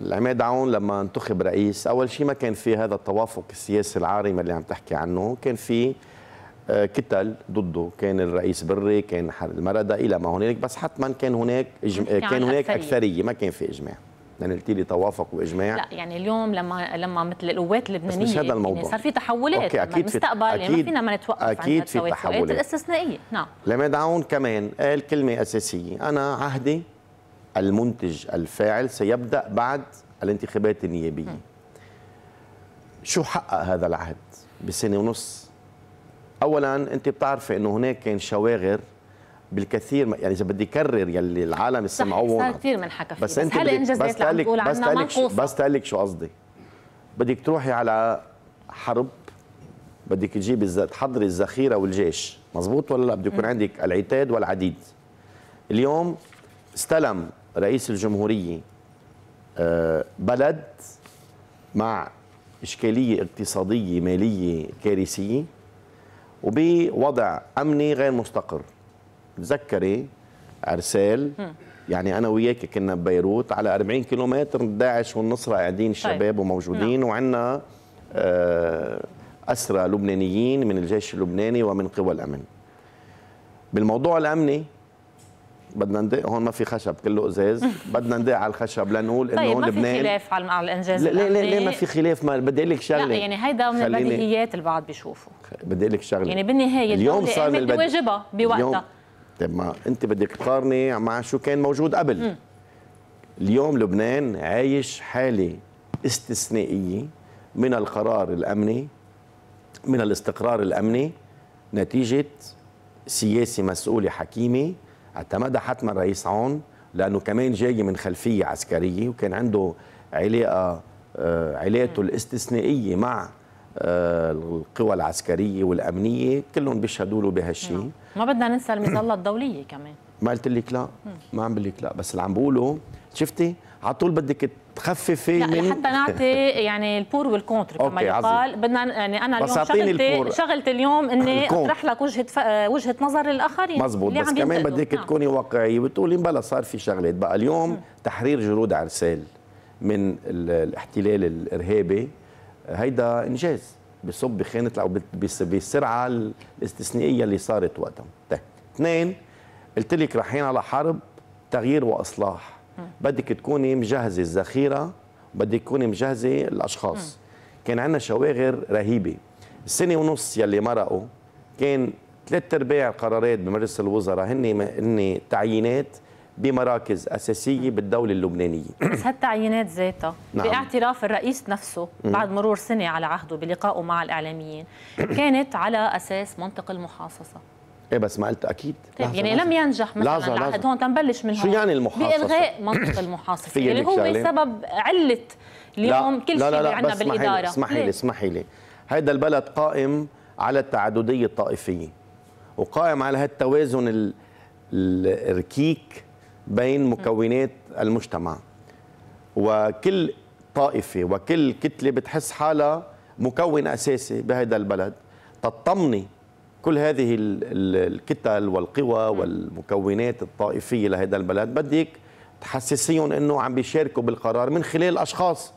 العماد عون لما انتخب رئيس اول شيء ما كان في هذا التوافق السياسي العارم اللي عم تحكي عنه كان في آه، كتل ضده كان الرئيس بري كان المردة الى ما هنالك بس حتما كان هناك إجم... كان هناك أكثرية. ما كان في اجماع يعني قلت لي توافق واجماع لا يعني اليوم لما لما مثل القوات اللبنانيه مش هذا يعني الموضوع يعني صار في تحولات أوكي أكيد المستقبل أكيد يعني ما فينا ما نتوقف اكيد عن في تحولات الاستثنائيه نعم لما دعون كمان قال كلمه اساسيه انا عهدي المنتج الفاعل سيبدأ بعد الانتخابات النيابية شو حقق هذا العهد بسنة ونص أولا أنت بتعرفي أنه هناك كان شواغر بالكثير يعني اذا بدي اكرر يلي العالم سمعوه صار كثير من حكى فيه بس, بس هل بس اللي عم بس تقلك بس تقلك شو قصدي بدك تروحي على حرب بدك تجيبي تحضري الذخيره والجيش مزبوط ولا لا بده يكون عندك العتاد والعديد اليوم استلم رئيس الجمهورية آه، بلد مع إشكالية اقتصادية مالية كارثية وبوضع أمني غير مستقر تذكري عرسال يعني أنا وياك كنا ببيروت على 40 كيلومتر داعش والنصرة قاعدين طيب. الشباب وموجودين نعم. وعندنا آه، أسرى لبنانيين من الجيش اللبناني ومن قوى الأمن بالموضوع الأمني بدنا ندق هون ما في خشب كله ازاز *laughs* بدنا ندق على الخشب لنقول انه طيب هون لبنان ما في خلاف على, الانجاز لا لا لا ما في خلاف ما بدي اقول لك شغله لا يعني هيدا من البديهيات البعض بيشوفه بدي اقول لك شغله يعني بالنهايه اليوم صار من البد... واجبها بوقتها طيب ما انت بدك تقارني مع شو كان موجود قبل م. اليوم لبنان عايش حاله استثنائيه من القرار الامني من الاستقرار الامني نتيجه سياسه مسؤوله حكيمه اعتمدها حتما رئيس عون لانه كمان جاي من خلفيه عسكريه وكان عنده علاقه آه، علاقته الاستثنائيه مع آه، القوى العسكريه والامنيه كلهم بيشهدوا له بهالشيء نعم. ما بدنا ننسى المظله الدوليه كمان ما قلت لك لا ما عم بقول لك لا بس اللي عم بقوله شفتي على طول بدك تخففي لا من لحتى نعطي *laughs* يعني البور والكونتر كما يقال بدنا يعني انا اليوم شغلتي شغلتي اليوم اني *clears throat* اطرح لك وجهه ف... وجهه نظر الاخرين مزبوط بس كمان بدك نعم. تكوني واقعيه بتقولي بلا صار في شغلات بقى اليوم م. تحرير جرود عرسال من الاحتلال الارهابي هيدا انجاز بصب بخانه او بالسرعه الاستثنائيه اللي صارت وقتها طيب. اثنين قلت لك رايحين على حرب تغيير واصلاح بدك تكوني مجهزه الذخيره بدك تكوني مجهزه الاشخاص كان عندنا شواغر رهيبه السنه ونص يلي مرقوا كان ثلاث ارباع القرارات بمجلس الوزراء هن هن تعيينات بمراكز اساسيه بالدوله اللبنانيه بس هالتعيينات ذاتها نعم. باعتراف الرئيس نفسه بعد مرور سنه على عهده بلقائه مع الاعلاميين كانت على اساس منطق المحاصصه ايه بس ما قلت اكيد طيب يعني لازم. لم ينجح مثلا لازم العهد لازم. هون تنبلش من شو يعني المحاصصه؟ بالغاء منطق المحاصصه اللي هو شغلين. سبب عله اليوم كل شيء اللي عندنا بالاداره لا لا, لا, اسمحي لي اسمحي لي هذا البلد قائم على التعدديه الطائفيه وقائم على هالتوازن الركيك بين مكونات المجتمع وكل طائفه وكل كتله بتحس حالها مكون اساسي بهذا البلد تطمني كل هذه الكتل والقوى والمكونات الطائفية لهذا البلد بدك تحسسيهم أنه عم بيشاركوا بالقرار من خلال أشخاص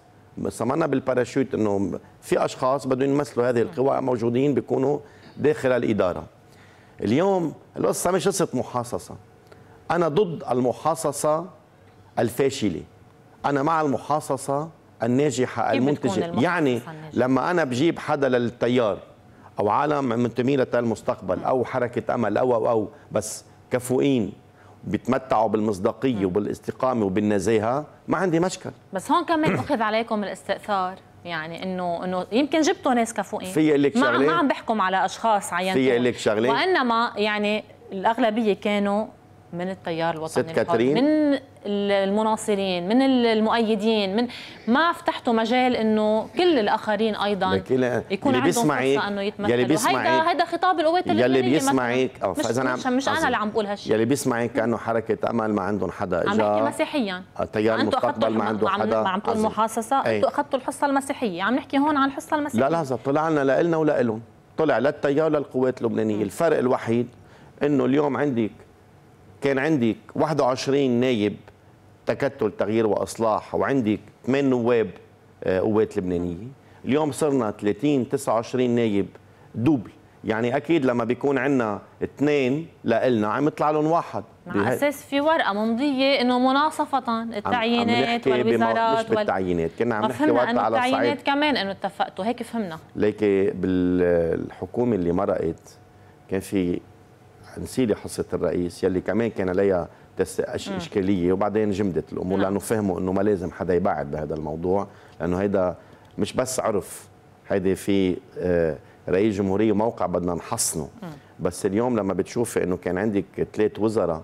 سمعنا بالباراشوت أنه في أشخاص بدهم يمثلوا هذه القوى موجودين بيكونوا داخل الإدارة اليوم القصة مش قصة محاصصة أنا ضد المحاصصة الفاشلة أنا مع المحاصصة الناجحة المنتجة يعني لما أنا بجيب حدا للتيار او عالم منتمين للمستقبل او حركه امل او او او بس كفؤين بيتمتعوا بالمصداقيه وبالاستقامه وبالنزاهه ما عندي مشكل بس هون كمان *coughs* اخذ عليكم الاستئثار يعني انه انه يمكن جبتوا ناس كفؤين في لك شغله ما عم بحكم على اشخاص عينتهم في لك شغله وانما يعني الاغلبيه كانوا من التيار الوطني ست كاترين من المناصرين من المؤيدين من ما فتحتوا مجال انه كل الاخرين ايضا يكون اللي عندهم فرصه انه يتمثلوا يلي بيسمعك هيدا هيدا خطاب القوات اللبنانيه يلي بيسمعك اه فاذا مش, مش, مش انا اللي عم بقول هالشيء يلي بيسمعك كانه حركه امل ما عندهم حدا اجى عم نحكي مسيحيا التيار آه، المستقبل ما عنده حدا عم, عم تقول محاصصه إيه. انتوا اخذتوا الحصه المسيحيه عم نحكي هون عن الحصه المسيحيه لا لحظه طلعنا لنا ولالهم طلع للتيار للقوات اللبنانيه الفرق الوحيد انه اليوم عندك كان عندك 21 نايب تكتل تغيير واصلاح وعندك 8 نواب آه، قوات لبنانيه اليوم صرنا 30 29 نايب دوبل يعني اكيد لما بيكون عندنا اثنين لنا عم يطلع لهم واحد على بها... اساس في ورقه ممضيه انه مناصفه التعيينات عم... والوزارات بما... مش بالتعيينات كنا عم نحكي وقت على التعيينات كمان انه اتفقتوا هيك فهمنا ليك بالحكومه اللي مرقت كان في لي حصه الرئيس يلي كمان كان ليها اشكاليه وبعدين جمدت الامور نعم. لانه فهموا انه ما لازم حدا يبعد بهذا الموضوع لانه هيدا مش بس عرف هيدي في آه، رئيس جمهوريه موقع بدنا نحصنه بس اليوم لما بتشوفي انه كان عندك ثلاث وزراء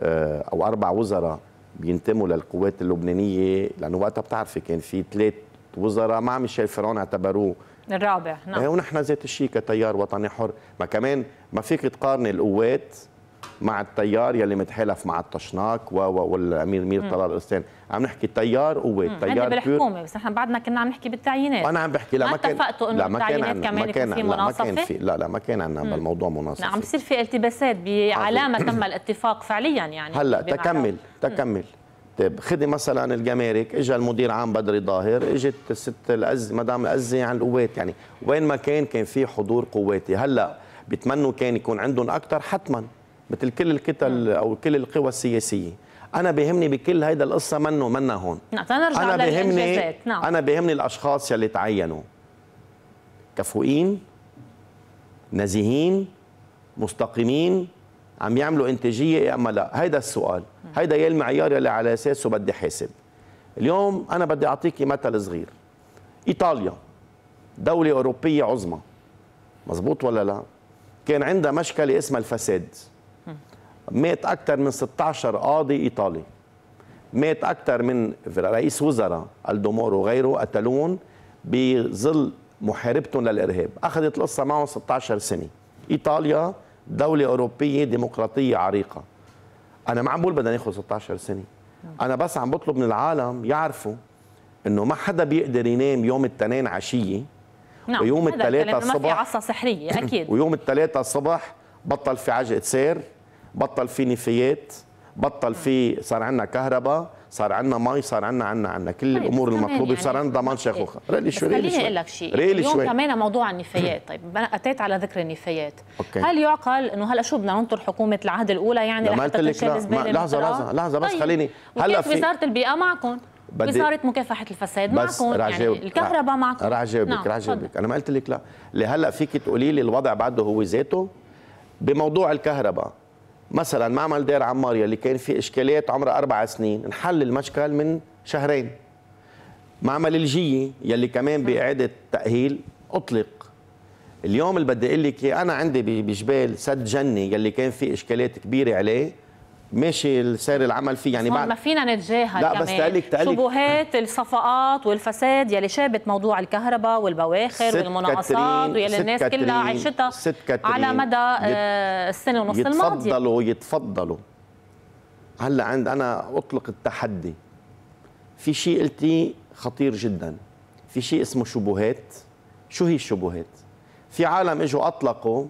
آه، او اربع وزراء بينتموا للقوات اللبنانيه لانه وقتها بتعرفي كان في ثلاث وزراء مع ميشيل فرعون اعتبروه الرابع نعم إيه، ونحن ذات الشيء كتيار وطني حر ما كمان ما فيك تقارن القوات مع التيار يلي متحالف مع الطشناك والامير مير طلال قرصان عم نحكي تيار قوات تيار بالحكومه بس نحن بعدنا كنا عم نحكي بالتعيينات انا عم بحكي لا ما كان اتفقتوا انه التعيينات كمان يكون في مناصفه ما كان في لا لا ما كان عندنا بالموضوع نعم، مناصفه عم بصير في التباسات بعلامه تم الاتفاق فعليا يعني هلا تكمل تكمل طيب خدي مثلا الجمارك اجى المدير عام بدري ظاهر اجت الست الأز مدام الازي يعني عن القوات يعني وين ما كان كان في حضور قواتي هلا بيتمنوا كان يكون عندهم اكثر حتما مثل كل الكتل او كل القوى السياسيه انا بيهمني بكل هيدا القصه منه منه هون نعم انا بهمني نعم. انا بيهمني الاشخاص يلي تعينوا كفؤين نزيهين مستقيمين عم يعملوا انتاجيه يا اما لا هيدا السؤال هيدا يا المعيار يلي على اساسه بدي حاسب اليوم انا بدي اعطيكي مثل صغير ايطاليا دوله اوروبيه عظمى مزبوط ولا لا كان عندها مشكلة اسمها الفساد مات أكثر من 16 قاضي إيطالي مات أكثر من رئيس وزراء الدمور وغيره قتلون بظل محاربتهم للإرهاب أخذت القصة معهم 16 سنة إيطاليا دولة أوروبية ديمقراطية عريقة أنا ما عم بقول بدنا ناخذ 16 سنة أنا بس عم بطلب من العالم يعرفوا إنه ما حدا بيقدر ينام يوم التنين عشية نعم. ويوم الثلاثاء الصبح ما في عصا سحريه *clears throat* اكيد ويوم الثلاثاء الصبح بطل في عجقه سير بطل في نفايات بطل في صار عندنا كهرباء صار عندنا مي صار عندنا عندنا عندنا كل طيب الامور المطلوبه يعني صار عندنا ضمان طيب، شيخوخه ريلي شوي ريلي شوي لك شيء ريلي اليوم شوي. كمان موضوع النفايات طيب انا اتيت على ذكر النفايات أوكي. هل يعقل انه هلا شو بدنا ننطر حكومه العهد الاولى يعني لحتى تشيل لحظه لحظه لحظه بس طيب. خليني هلا في وزاره البيئه معكم وزاره مكافحه الفساد بس معكم يعني الكهرباء معكم رح جاوبك نعم. رح جاوبك انا ما قلت لك لا لهلا فيك تقولي لي الوضع بعده هو ذاته بموضوع الكهرباء مثلا معمل دير عمار يلي كان فيه اشكاليات عمرها اربع سنين انحل المشكل من شهرين معمل الجيه يلي كمان نعم. باعاده تاهيل اطلق اليوم اللي بدي اقول لك انا عندي بجبال سد جني يلي كان فيه اشكالات كبيره عليه ماشي سير العمل فيه يعني بعد ما فينا نتجاهل لا بس تقلك تقلك شبهات الصفقات والفساد يلي شابت موضوع الكهرباء والبواخر والمناقصات ويلي الناس كلها عيشتها على مدى آه السنه ونص الماضيه يتفضلوا يتفضلوا هلا عند انا اطلق التحدي في شيء قلتي خطير جدا في شيء اسمه شبهات شو هي الشبهات في عالم اجوا اطلقوا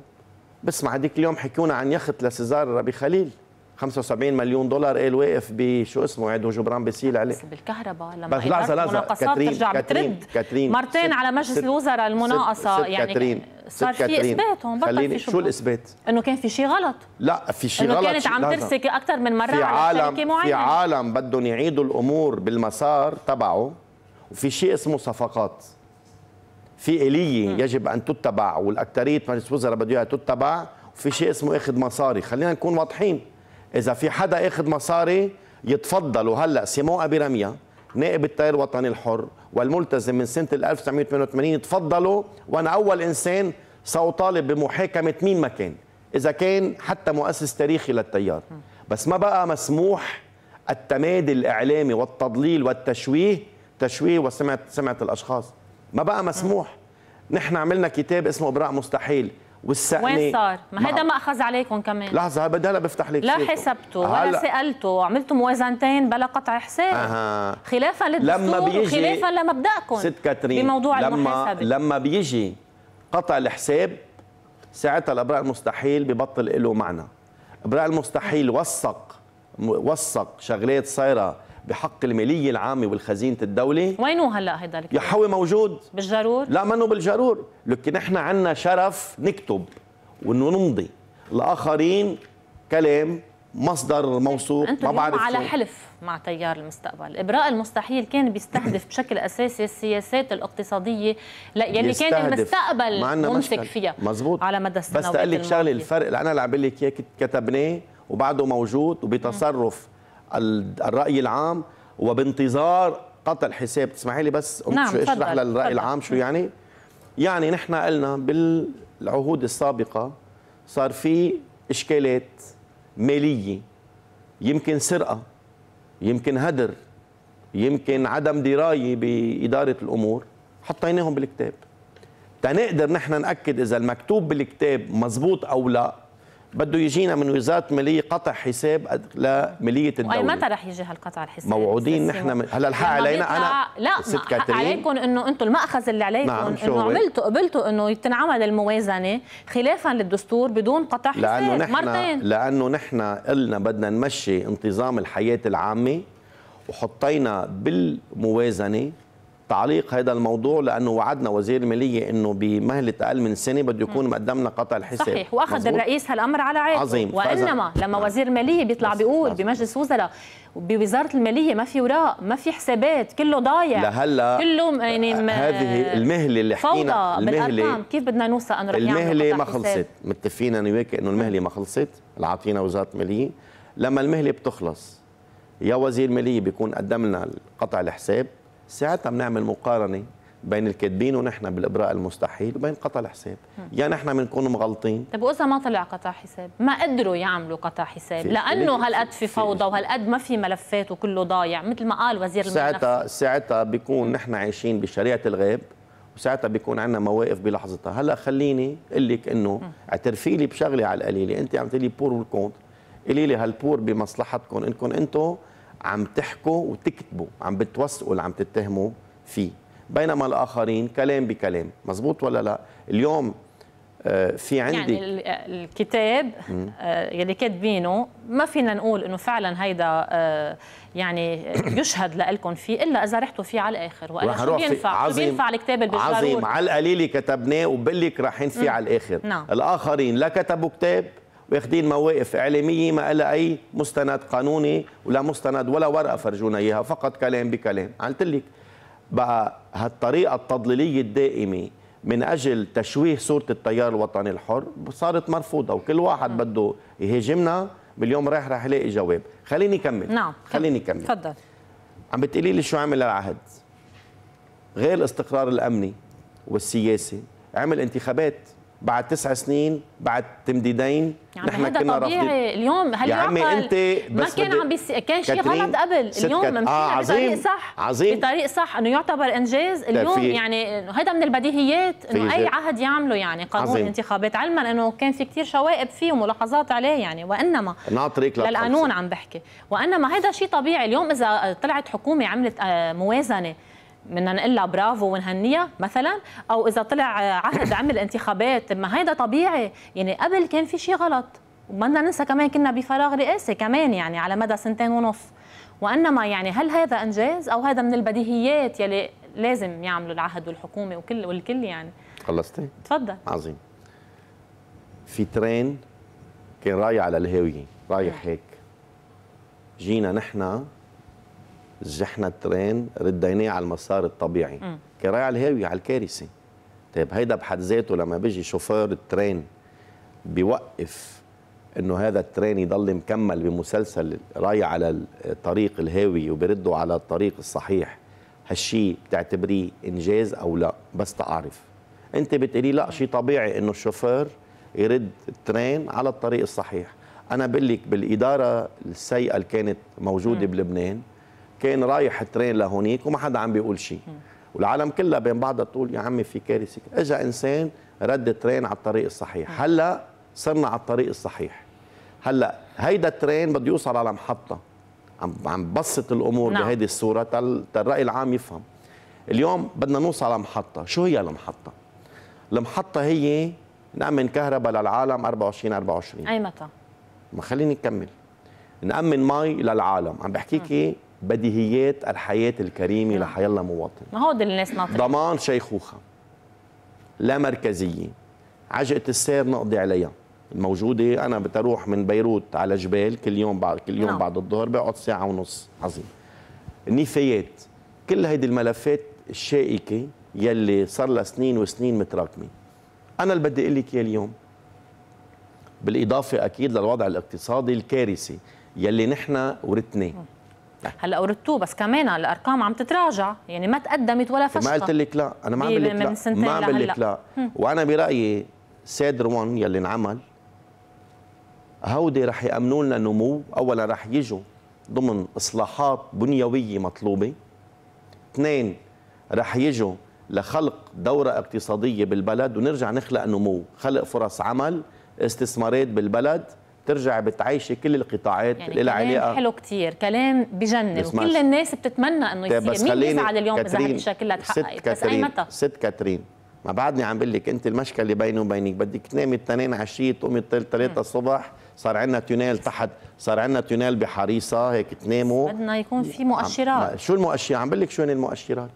بسمع هذيك اليوم حكونا عن يخت لسيزار ربي خليل 75 مليون دولار قال إيه واقف بشو اسمه عيد وجبران بيسيل عليه بس بالكهرباء لما بس لحظه لحظه كاترين ترجع كاترين بترد كاترين مرتين على مجلس الوزراء المناقصه ست يعني كاترين صار في اثبات هون بطل في شو, شو الاثبات؟ انه كان في شيء غلط لا في شيء غلط كانت عم ترسك اكثر من مره في على عالم معينة. في عالم بدهم يعيدوا الامور بالمسار تبعه وفي شيء اسمه صفقات في اليه م. يجب ان تتبع والاكثريه مجلس الوزراء بده اياها تتبع وفي شيء اسمه اخذ مصاري خلينا نكون واضحين اذا في حدا اخذ مصاري يتفضلوا هلا سيمو ابي رميا نائب التيار الوطني الحر والملتزم من سنه 1988 تفضلوا وانا اول انسان سأطالب بمحاكمه مين ما كان اذا كان حتى مؤسس تاريخي للتيار بس ما بقى مسموح التمادي الاعلامي والتضليل والتشويه تشويه وسمعه سمعه الاشخاص ما بقى مسموح نحن عملنا كتاب اسمه ابراء مستحيل والسقني وين صار؟ ما هيدا ما اخذ عليكم كمان لحظة بدي هلا بفتح لك لا حسبته ولا سألته عملتوا موازنتين بلا قطع حساب أه. خلافا للدستور وخلافا خلافا لمبدأكم ست كاترين بموضوع لما المحاسبة لما بيجي قطع الحساب ساعتها الابراء المستحيل ببطل له معنى ابراء المستحيل وثق وثق شغلات صايره بحق المالية العامة والخزينة الدولة وينو هلا هيدا يا حوي موجود بالجرور لا منه بالجرور لكن نحن عندنا شرف نكتب وانه نمضي الاخرين كلام مصدر موثوق ما بعرف على حلف مع تيار المستقبل ابراء المستحيل كان بيستهدف *coughs* بشكل اساسي السياسات الاقتصاديه يعني كان المستقبل ممسك فيها مزبوط على مدى السنوات بس لك شغله الفرق اللي انا اللي عم بقول لك اياه كتبناه وبعده موجود وبتصرف م. الراي العام وبانتظار قطع حساب تسمحي لي بس نعم اشرح للراي فضل. العام شو يعني يعني نحن قلنا بالعهود السابقه صار في اشكالات ماليه يمكن سرقه يمكن هدر يمكن عدم درايه باداره الامور حطيناهم بالكتاب تنقدر نحن ناكد اذا المكتوب بالكتاب مزبوط او لا بده يجينا من وزاره الماليه قطع حساب لماليه الدوله متى رح يجي هالقطع الحساب موعودين نحن من... هلا الحق علينا انا لا ست كاترين عليكم انه انتم الماخذ اللي عليكم نعم انه عملتوا قبلتوا انه تنعمل الموازنه خلافا للدستور بدون قطع حساب لأنه نحن مرتين لانه نحن قلنا بدنا نمشي انتظام الحياه العامه وحطينا بالموازنه تعليق هذا الموضوع لانه وعدنا وزير الماليه انه بمهله اقل من سنه بده يكون مقدمنا قطع الحساب صحيح واخذ مزبوط. الرئيس هالامر على عاتقه عظيم وانما فأزم. لما نعم. وزير الماليه بيطلع نعم. بيقول نعم. بمجلس وزراء بوزاره الماليه ما في اوراق ما في حسابات كله ضايع لهلا كله يعني آه، هذه المهله اللي حكينا المهله كيف بدنا نوصل انه المهله ما خلصت متفقين انا وياك انه المهله ما خلصت اللي عاطينا وزاره الماليه لما المهله بتخلص يا وزير الماليه بيكون قدم لنا قطع الحساب ساعتها بنعمل مقارنه بين الكاتبين ونحن بالابراء المستحيل وبين قطع الحساب يا يعني نحن بنكون مغلطين طيب واذا ما طلع قطع حساب ما قدروا يعملوا قطع حساب لانه هالقد في فوضى وهالقد ما في ملفات وكله ضايع مثل ما قال وزير الماليه ساعتها ساعتها بيكون نحن عايشين بشريعه الغاب وساعتها بيكون عندنا مواقف بلحظتها هلا خليني اقول لك انه اعترفي لي بشغله على القليله انت عم تقولي بور والكونت قولي لي هالبور بمصلحتكم انكم انتم عم تحكوا وتكتبوا عم بتوثقوا اللي عم تتهموا فيه بينما الآخرين كلام بكلام مزبوط ولا لا اليوم آه، في يعني عندي يعني الكتاب آه، يلي كاتبينه ما فينا نقول انه فعلا هيدا آه، يعني يشهد لكم فيه الا اذا رحتوا فيه على الاخر والا شو بينفع شو بينفع الكتاب اللي عظيم على القليله كتبناه وبقول لك رايحين فيه على الاخر نعم. الاخرين لا كتبوا كتاب واخدين مواقف اعلاميه ما لها اي مستند قانوني ولا مستند ولا ورقه فرجونا اياها فقط كلام بكلام قلت لك بقى هالطريقه التضليليه الدائمه من اجل تشويه صوره التيار الوطني الحر صارت مرفوضه وكل واحد بده يهاجمنا باليوم رايح رح يلاقي جواب خليني نعم، كمل نعم خليني كمل تفضل عم بتقولي لي شو عمل العهد غير الاستقرار الامني والسياسي عمل انتخابات بعد تسع سنين بعد تمديدين يعني نحن كنا طبيعي رافضين. اليوم هل يا يعني عمي انت بس ما كان عم بيس... كان شيء غلط قبل اليوم آه، ممكن آه عظيم بطريق صح عظيم بطريق صح انه يعتبر انجاز اليوم في... يعني هذا من البديهيات انه اي عهد يعمله يعني قانون الانتخابات انتخابات علما انه كان في كثير شوائب فيه وملاحظات عليه يعني وانما ناطريك للقانون عم بحكي وانما هذا شيء طبيعي اليوم اذا طلعت حكومه عملت آه، موازنه بدنا نقول لها برافو ونهنيها مثلا او اذا طلع آه، عهد عمل انتخابات ما هيدا طبيعي يعني قبل كان في شيء غلط وما بدنا ننسى كمان كنا بفراغ رئاسي كمان يعني على مدى سنتين ونص وانما يعني هل هذا انجاز او هذا من البديهيات يلي لازم يعملوا العهد والحكومه وكل والكل يعني خلصتي؟ تفضل عظيم في ترين كان رايح على الهاويه رايح هيك جينا نحن زحنا الترين رديناه على المسار الطبيعي كان رايح على الهاوية على الكارثة طيب هيدا بحد ذاته لما بيجي شوفير الترين بيوقف انه هذا الترين يضل مكمل بمسلسل رايح على الطريق الهاوي وبرده على الطريق الصحيح هالشي بتعتبريه انجاز او لا بس تعرف انت بتقولي لا شيء طبيعي انه الشوفير يرد الترين على الطريق الصحيح انا بقول لك بالاداره السيئه اللي كانت موجوده م. بلبنان كان رايح ترين لهونيك وما حدا عم بيقول شيء والعالم كلها بين بعضها تقول يا عمي في كارثه اجى انسان رد ترين على الطريق الصحيح هلا صرنا على الطريق الصحيح هلا هيدا الترين بده يوصل على محطه عم عم بسط الامور نعم. بهيدي الصوره تل الراي العام يفهم اليوم بدنا نوصل على محطه شو هي المحطه المحطه هي نامن كهرباء للعالم 24 24 اي متى ما خليني اكمل نامن مي للعالم عم بحكيكي بديهيات الحياة الكريمة نعم. لحيالله مواطن ما هو ده الناس ناطرين ضمان شيخوخة لا مركزية عجقة السير نقضي عليها الموجودة أنا بتروح من بيروت على جبال كل يوم بعد كل يوم نعم. بعد الظهر بقعد ساعة ونص عظيم النفايات كل هيدي الملفات الشائكة يلي صار لها سنين وسنين متراكمة أنا اللي بدي أقول لك إياه اليوم بالإضافة أكيد للوضع الاقتصادي الكارثي يلي نحن ورثناه نعم. هلا وردتوه بس كمان الارقام عم تتراجع يعني ما تقدمت ولا فشلت ما قلت لك لا انا ما عم لا ما عم بقول لا وانا برايي سادر 1 يلي انعمل هودي رح يامنوا لنا نمو اولا رح يجوا ضمن اصلاحات بنيويه مطلوبه اثنين رح يجوا لخلق دوره اقتصاديه بالبلد ونرجع نخلق نمو خلق فرص عمل استثمارات بالبلد بترجع بتعيشي كل القطاعات يعني اللي علاقه حلو كتير كلام بجنن وكل الناس بتتمنى انه طيب، يصير بس مين بيزعل اليوم اذا هالشكل تحققت بس اي متى ست كاترين ما بعدني عم بقول لك انت المشكله اللي بيني وبينك بدك تنامي الاثنين عشيه تقومي الثلاثه الصبح صار عندنا تونيل تحت صار عندنا تونيل بحريصه هيك تناموا بدنا يكون في مؤشرات عم... شو المؤشرات عم بقول لك شو هن المؤشرات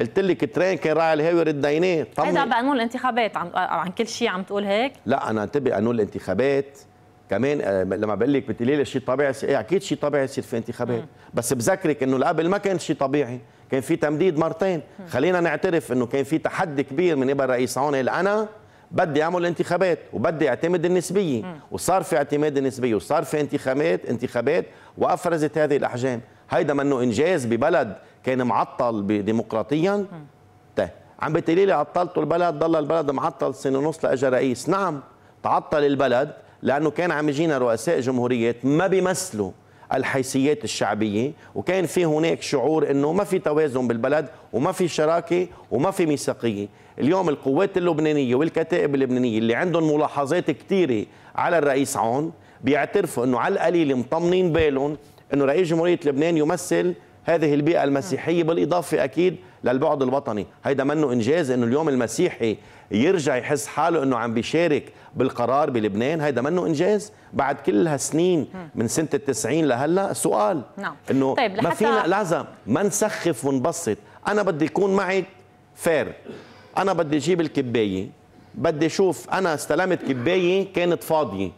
قلت لك ترين كان راعي الهاوي رد عينيه هذا بقانون الانتخابات عن عن كل شيء عم تقول هيك لا انا انتبه قانون الانتخابات كمان آه، لما بقول لك بتقولي لي شيء طبيعي ايه اكيد شيء طبيعي يصير في انتخابات بس بذكرك انه قبل ما كان شيء طبيعي كان في تمديد مرتين خلينا نعترف انه كان في تحدي كبير من قبل رئيس عون إيه، انا بدي اعمل انتخابات وبدي اعتمد النسبيه وصار في اعتماد النسبيه وصار في انتخابات انتخابات وافرزت هذه الاحجام هيدا منه انجاز ببلد كان معطل ديمقراطيا عم بتقولي لي عطلتوا البلد ضل البلد معطل سنه ونص لاجى رئيس نعم تعطل البلد لأنه كان عم يجينا رؤساء جمهوريات ما بيمثلوا الحيثيات الشعبية وكان في هناك شعور أنه ما في توازن بالبلد وما في شراكة وما في ميثاقية اليوم القوات اللبنانية والكتائب اللبنانية اللي عندهم ملاحظات كثيرة على الرئيس عون بيعترفوا أنه على القليل مطمنين بالهم أنه رئيس جمهورية لبنان يمثل هذه البيئة المسيحية بالإضافة أكيد للبعد الوطني هيدا منه إنجاز أنه اليوم المسيحي يرجع يحس حاله انه عم بيشارك بالقرار بلبنان هيدا منه انجاز بعد كل هالسنين من سنه ال90 لهلا سؤال نعم انه طيب ما فينا لازم ما نسخف ونبسط انا بدي يكون معك فير انا بدي اجيب الكبايه بدي اشوف انا استلمت كبايه كانت فاضيه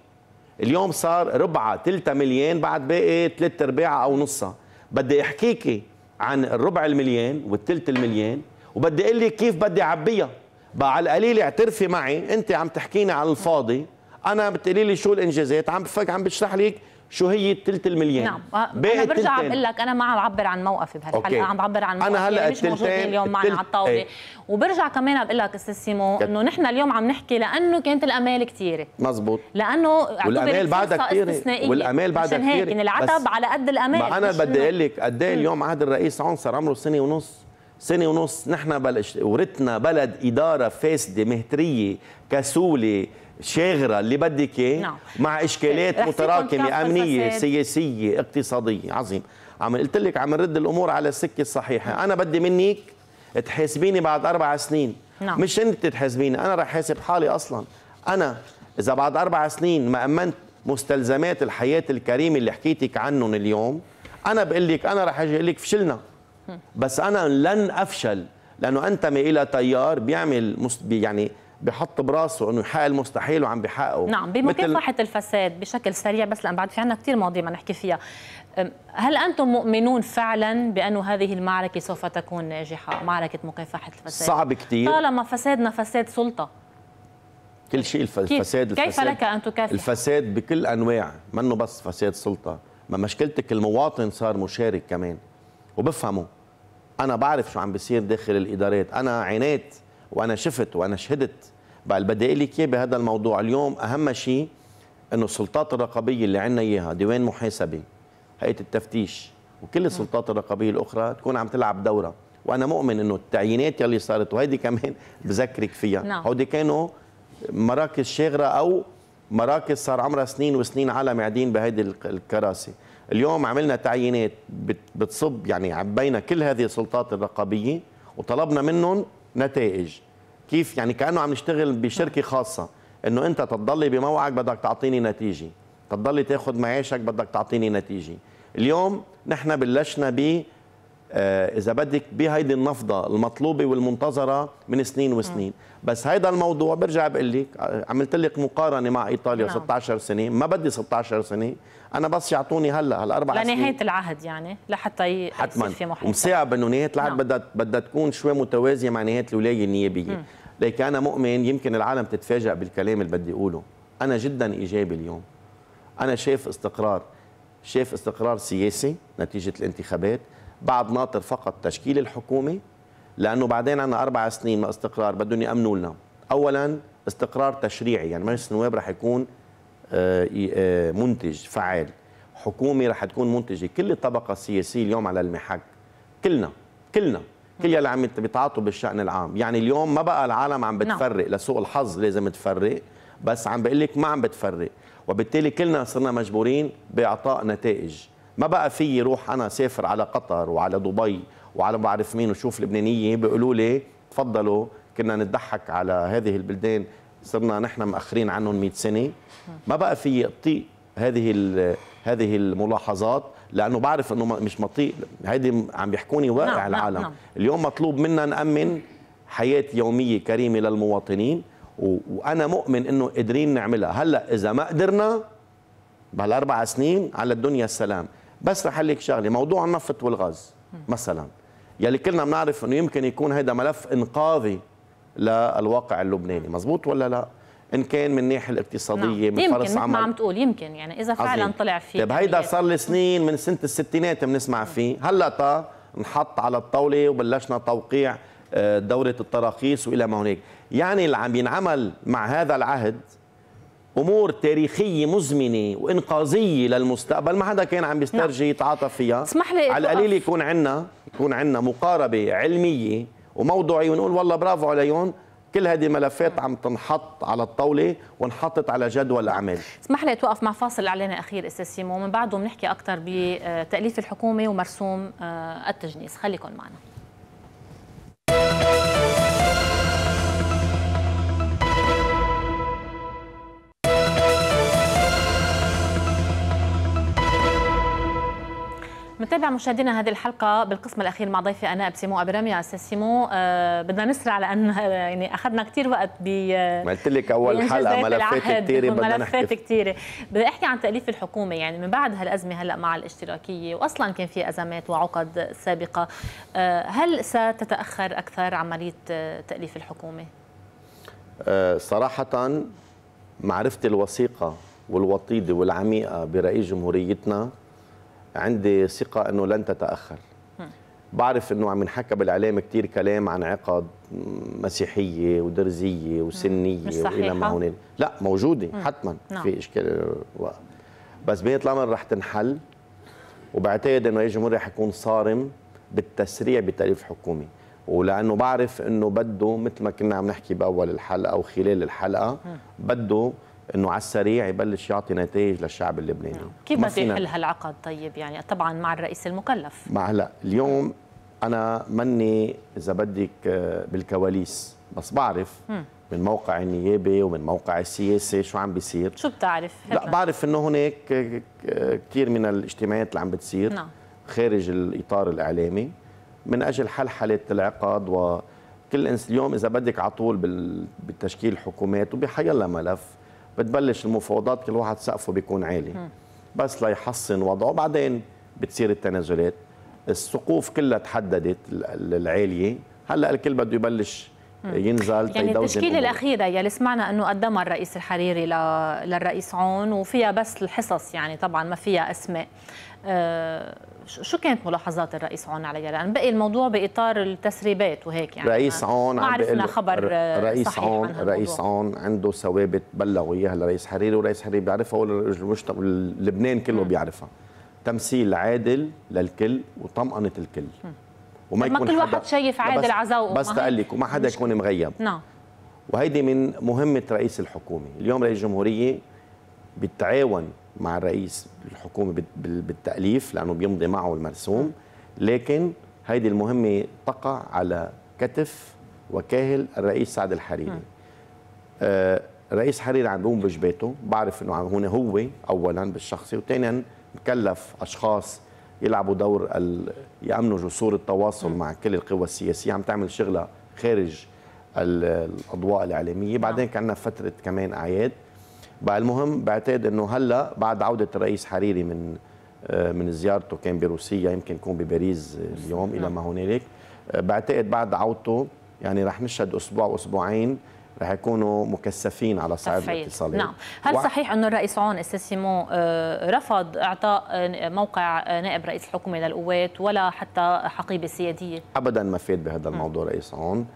اليوم صار ربعها ثلثها مليان بعد باقي ثلاث ارباعها او نصها بدي احكيكي عن الربع المليان والثلث المليان وبدي اقول لك كيف بدي اعبيها بقى على القليل اعترفي معي انت عم تحكيني عن الفاضي انا بتقولي لي شو الانجازات عم بفك عم بشرح لك شو هي الثلث المليان نعم آه، انا برجع بقول لك انا ما عم بعبر عن موقفي بهالحلقه عم بعبر عن موقفي انا هلا يعني مش موجودين اليوم معنا على الطاوله ايه. وبرجع كمان بقول لك استاذ سيمو انه نحن اليوم عم نحكي لانه كانت الامال كثيره مزبوط لانه والامال بعدها كثيره والامال بعدها كثيره عشان هيك العتب على قد الامال ما انا بدي اقول لك قد ايه اليوم عهد الرئيس عنصر عمره سنه ونص سنة ونص نحن بلش ورثنا بلد إدارة فاسدة مهترية كسولة شاغرة اللي بدك نعم. مع إشكالات متراكمة أمنية سياسية اقتصادية عظيم عم قلت لك عم نرد الأمور على السكة الصحيحة نعم. أنا بدي منك تحاسبيني بعد أربع سنين نعم. مش أنت تحاسبيني أنا رح حاسب حالي أصلا أنا إذا بعد أربع سنين ما أمنت مستلزمات الحياة الكريمة اللي حكيتك عنهم اليوم أنا بقول لك أنا رح أجي لك فشلنا بس انا لن افشل لانه انتمي الى تيار بيعمل مست... يعني بحط براسه انه يحقق المستحيل وعم بيحققه نعم بمكافحه مثل... الفساد بشكل سريع بس لان بعد في عندنا كثير مواضيع ما نحكي فيها هل انتم مؤمنون فعلا بانه هذه المعركه سوف تكون ناجحه معركه مكافحه الفساد صعب كثير طالما فسادنا فساد سلطه كل شيء الفساد كيف, الفساد كيف لك ان تكافح الفساد بكل انواع منه بس فساد سلطه ما مشكلتك المواطن صار مشارك كمان وبفهمه انا بعرف شو عم بيصير داخل الادارات انا عينيت وانا شفت وانا شهدت بقى اللي بدي اقول لك اياه بهذا الموضوع اليوم اهم شيء انه السلطات الرقابيه اللي عندنا اياها ديوان محاسبه هيئه التفتيش وكل السلطات الرقابيه الاخرى تكون عم تلعب دورها وانا مؤمن انه التعيينات يلي صارت وهيدي كمان *laughs* بذكرك فيها نعم. هودي كانوا مراكز شاغره او مراكز صار عمرها سنين وسنين عالم قاعدين بهيدي الكراسي اليوم عملنا تعيينات بتصب يعني عبينا كل هذه السلطات الرقابيه وطلبنا منهم نتائج كيف يعني كانه عم نشتغل بشركه خاصه انه انت تضلي بموعك بدك تعطيني نتيجه تضلي تاخذ معاشك بدك تعطيني نتيجه اليوم نحن بلشنا ب آه، اذا بدك بهيدي النفضه المطلوبه والمنتظره من سنين وسنين بس هيدا الموضوع برجع بقول لك آه، عملت لك مقارنه مع ايطاليا نعم. 16 سنه ما بدي 16 سنه انا بس يعطوني هلا هالاربع سنين لنهايه العهد يعني لحتى حتما في محيط ومصعب انه نهايه العهد نعم. بدها بدها تكون شوي متوازيه مع نهايه الولايه النيابيه ليك لكن انا مؤمن يمكن العالم تتفاجئ بالكلام اللي بدي اقوله انا جدا ايجابي اليوم انا شايف استقرار شايف استقرار سياسي نتيجه الانتخابات بعد ناطر فقط تشكيل الحكومه لانه بعدين عنا اربع سنين ما استقرار بدهم يامنوا لنا اولا استقرار تشريعي يعني مجلس النواب رح يكون آه، آه، منتج فعال حكومه رح تكون منتجه كل الطبقه السياسيه اليوم على المحك كلنا كلنا كل يلي عم بيتعاطوا بالشان العام يعني اليوم ما بقى العالم عم نعم. بتفرق لسوء الحظ لازم تفرق بس عم بقول لك ما عم بتفرق وبالتالي كلنا صرنا مجبورين باعطاء نتائج ما بقى في روح انا سافر على قطر وعلى دبي وعلى ما بعرف مين وشوف لبنانيه بيقولوا لي تفضلوا كنا نضحك على هذه البلدان صرنا نحن مأخرين عنهم 100 سنه ما بقى في اطيق هذه هذه الملاحظات لانه بعرف انه مش مطيء هيدي عم بيحكوني واقع نعم،, نعم العالم نعم اليوم مطلوب منا نامن حياه يوميه كريمه للمواطنين وانا مؤمن انه قادرين نعملها هلا اذا ما قدرنا بهالاربع سنين على الدنيا السلام بس رح لك شغله موضوع النفط والغاز مثلا يلي كلنا بنعرف انه يمكن يكون هذا ملف انقاذي للواقع اللبناني مزبوط ولا لا ان كان من الناحيه الاقتصاديه نعم. من يمكن فرص عمل عم تقول يمكن يعني اذا فعلا عظيم. طلع فيه طيب هيدا صار لي سنين من سنه الستينات بنسمع نعم. فيه هلا تا نحط على الطاوله وبلشنا توقيع آه، دوره التراخيص والى ما هناك يعني اللي عم ينعمل مع هذا العهد امور تاريخيه مزمنه وانقاذيه للمستقبل ما حدا كان عم بيسترجي نعم. يتعاطف فيها اسمح لي على القليل يكون عندنا يكون عندنا مقاربه علميه وموضوعيه ونقول والله برافو عليهم كل هذه ملفات عم تنحط على الطاولة ونحطت على جدول أعمال اسمح لي أتوقف مع فاصل إعلاني أخير أستاذ سيمو ومن بعده بنحكي أكثر بتأليف الحكومة ومرسوم آه، التجنيس خليكم معنا متابع مشاهدينا هذه الحلقة بالقسم الأخير مع ضيفي أنا سيمو أبرامي أستاذ سيمو آه بدنا نسرع لأن آه، يعني أخذنا كثير وقت ب ما قلت لك أول حلقة ملفات كثيرة بدنا نحكي ملفات كثيرة بدي أحكي عن تأليف الحكومة يعني من بعد هالأزمة هلأ مع الاشتراكية وأصلا كان في أزمات وعقد سابقة آه هل ستتأخر أكثر عملية آه، تأليف الحكومة؟ آه، صراحة معرفتي الوثيقة والوطيدة والعميقة برئيس جمهوريتنا عندي ثقه انه لن تتاخر بعرف انه عم ينحكى بالاعلام كثير كلام عن عقد مسيحيه ودرزيه وسنيه والى ما هنالك لا موجوده حتما نعم. في اشكال بس بنيه الامر رح تنحل وبعتقد انه رئيس الجمهوريه رح يكون صارم بالتسريع بتأليف حكومي ولانه بعرف انه بده مثل ما كنا عم نحكي باول الحلقه وخلال الحلقه بده انه على السريع يبلش يعطي نتائج للشعب اللبناني نعم. كيف بده يحل هالعقد طيب يعني طبعا مع الرئيس المكلف مع هلا اليوم انا مني اذا بدك آه، بالكواليس بس بعرف من موقع النيابه ومن موقع السياسي شو عم بيصير شو بتعرف لا بعرف انه هناك آه، آه، كثير من الاجتماعات اللي عم بتصير نعم. خارج الاطار الاعلامي من اجل حل حاله العقد وكل انس اليوم اذا بدك على طول بالتشكيل الحكومات وبحيلا ملف بتبلش المفاوضات كل واحد سقفه بيكون عالي بس ليحصن وضعه بعدين بتصير التنازلات السقوف كلها تحددت العاليه هلا الكل بده يبلش ينزل يعني التشكيله الاخيره يلي سمعنا انه قدمها الرئيس الحريري للرئيس عون وفيها بس الحصص يعني طبعا ما فيها اسماء آه، شو كانت ملاحظات الرئيس عون عليها؟ لان بقي الموضوع باطار التسريبات وهيك يعني رئيس عون ما عرفنا خبر آه، رئيس صحيح عون عن رئيس عون عنده ثوابت بلغوا اياها لرئيس حريري ورئيس حريري بيعرفها والمجتمع لبنان كله بيعرفها تمثيل عادل للكل وطمأنة الكل م. وما يكون كل واحد شايف عادل على ذوقه بس تقلك وما حدا يكون مغيب نعم وهيدي من مهمة رئيس الحكومة اليوم رئيس الجمهورية بالتعاون مع الرئيس الحكومي بالتاليف لانه بيمضي معه المرسوم لكن هيدي المهمه تقع على كتف وكاهل الرئيس سعد الحريري الرئيس آه، رئيس حريري عم بيقوم بجبيته بعرف انه هون هو اولا بالشخصي وثانيا مكلف اشخاص يلعبوا دور يامنوا جسور التواصل مع كل القوى السياسيه عم تعمل شغله خارج الاضواء الاعلاميه نعم. بعدين كان فتره كمان اعياد بقى المهم بعتقد انه هلا بعد عوده الرئيس حريري من آه، من زيارته كان بروسيا يمكن يكون بباريس اليوم الى ما نعم. هنالك آه، بعتقد بعد عودته يعني رح نشهد اسبوع واسبوعين رح يكونوا مكثفين على صعيد الاتصالات نعم هل و... صحيح انه الرئيس عون السيسيمون آه، رفض اعطاء موقع نائب رئيس الحكومه للقوات ولا حتى حقيبه سياديه ابدا ما فات بهذا نعم. الموضوع م. رئيس عون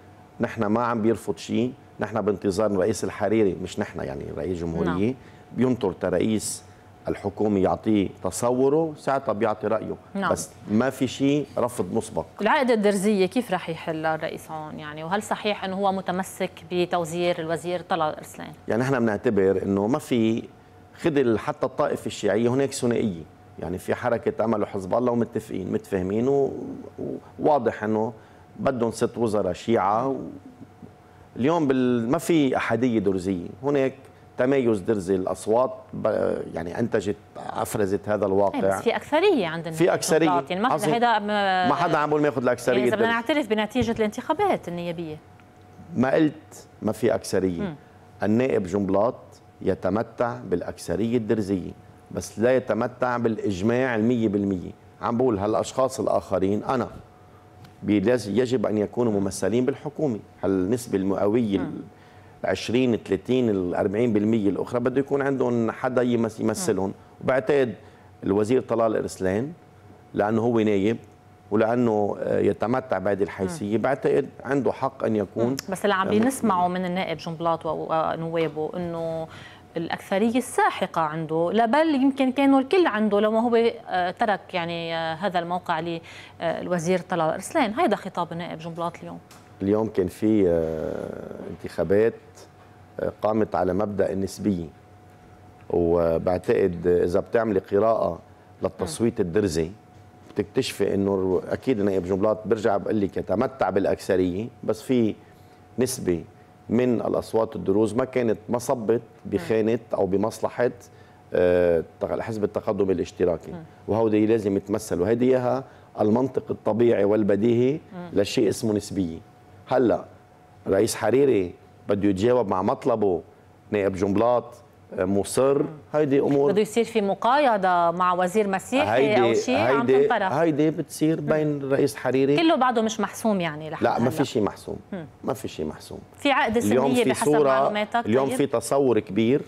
نحن ما عم بيرفض شيء نحن بانتظار رئيس الحريري مش نحن يعني رئيس نعم. بينطر ترئيس الحكومة يعطيه تصوره ساعتها بيعطي رأيه نعم. بس ما في شيء رفض مسبق العقد الدرزية كيف رح يحلها الرئيس هون يعني وهل صحيح أنه هو متمسك بتوزير الوزير طلال أرسلان يعني نحن بنعتبر أنه ما في خدل حتى الطائفة الشيعية هناك ثنائية يعني في حركة أمل وحزب الله ومتفقين متفاهمين وواضح أنه بدهم ست وزراء شيعة اليوم بال... ما في احاديه درزيه هناك تميز درزي الاصوات يعني انتجت افرزت هذا الواقع إيه، بس في اكثريه عند في اكثريه يعني ما حدا هيدا ما حدا عم بيقول ماخذ الاكثريه يعني اذا بدنا نعترف بنتيجه الانتخابات النيابيه ما قلت ما في اكثريه م. النائب جنبلاط يتمتع بالاكثريه الدرزيه بس لا يتمتع بالاجماع ال 100% عم بقول هالاشخاص الاخرين انا يجب أن يكونوا ممثلين بالحكومة النسبة المئوية ال 20 30 ال 40% الأخرى بده يكون عندهم حدا يمثلهم نعم. وبعتقد الوزير طلال إرسلان لأنه هو نايب ولانه آه، يتمتع بهذه الحيثيه نعم. بعتقد عنده حق ان يكون نعم. بس اللي عم بنسمعه من النائب جنبلاط ونوابه آه، انه الأكثرية الساحقة عنده لا بل يمكن كانوا الكل عنده لو ما هو آه، ترك يعني آه، هذا الموقع للوزير آه، طلال أرسلان هيدا خطاب النائب جنبلاط اليوم اليوم كان في انتخابات قامت على مبدأ النسبية وبعتقد إذا بتعملي قراءة للتصويت الدرزي بتكتشفي انه اكيد نائب جنبلاط برجع بقول لك يتمتع بالاكثريه بس في نسبه من الاصوات الدروز ما كانت مصبت بخانه او بمصلحه آه، حزب التقدم الاشتراكي وهودي لازم يتمثلوا هيدي اياها المنطق الطبيعي والبديهي لشيء اسمه نسبيه هلا رئيس حريري بده يتجاوب مع مطلبه نائب جنبلاط مصر هيدي امور بده يصير في مقايضه مع وزير مسيحي هيدي او شيء هيدي عم تنطرح هيدي بتصير بين الرئيس حريري كله بعده مش محسوم يعني لا ما في شيء محسوم ما في شيء محسوم في عقد سنيه بحسب معلوماتك اليوم طيب. في تصور كبير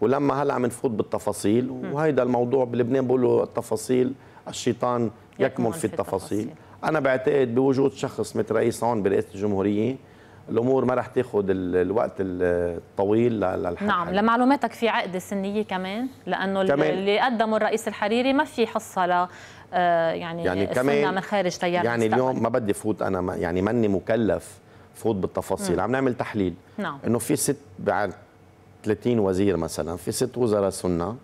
ولما هلا عم نفوت بالتفاصيل وهيدا الموضوع بلبنان بيقولوا التفاصيل الشيطان يكمن في التفاصيل. التفاصيل انا بعتقد بوجود شخص مثل رئيس هون برئاسه الجمهوريه الامور ما رح تاخذ الوقت الطويل للحل نعم حل. لمعلوماتك في عقد سنيه كمان لانه كمان. اللي قدمه الرئيس الحريري ما في حصه ل آه، يعني, يعني كمان من خارج تيار يعني مستقبل. اليوم ما بدي فوت انا ما يعني ماني مكلف فوت بالتفاصيل مم. عم نعمل تحليل نعم. انه في ست بعد 30 وزير مثلا في ست وزراء سنه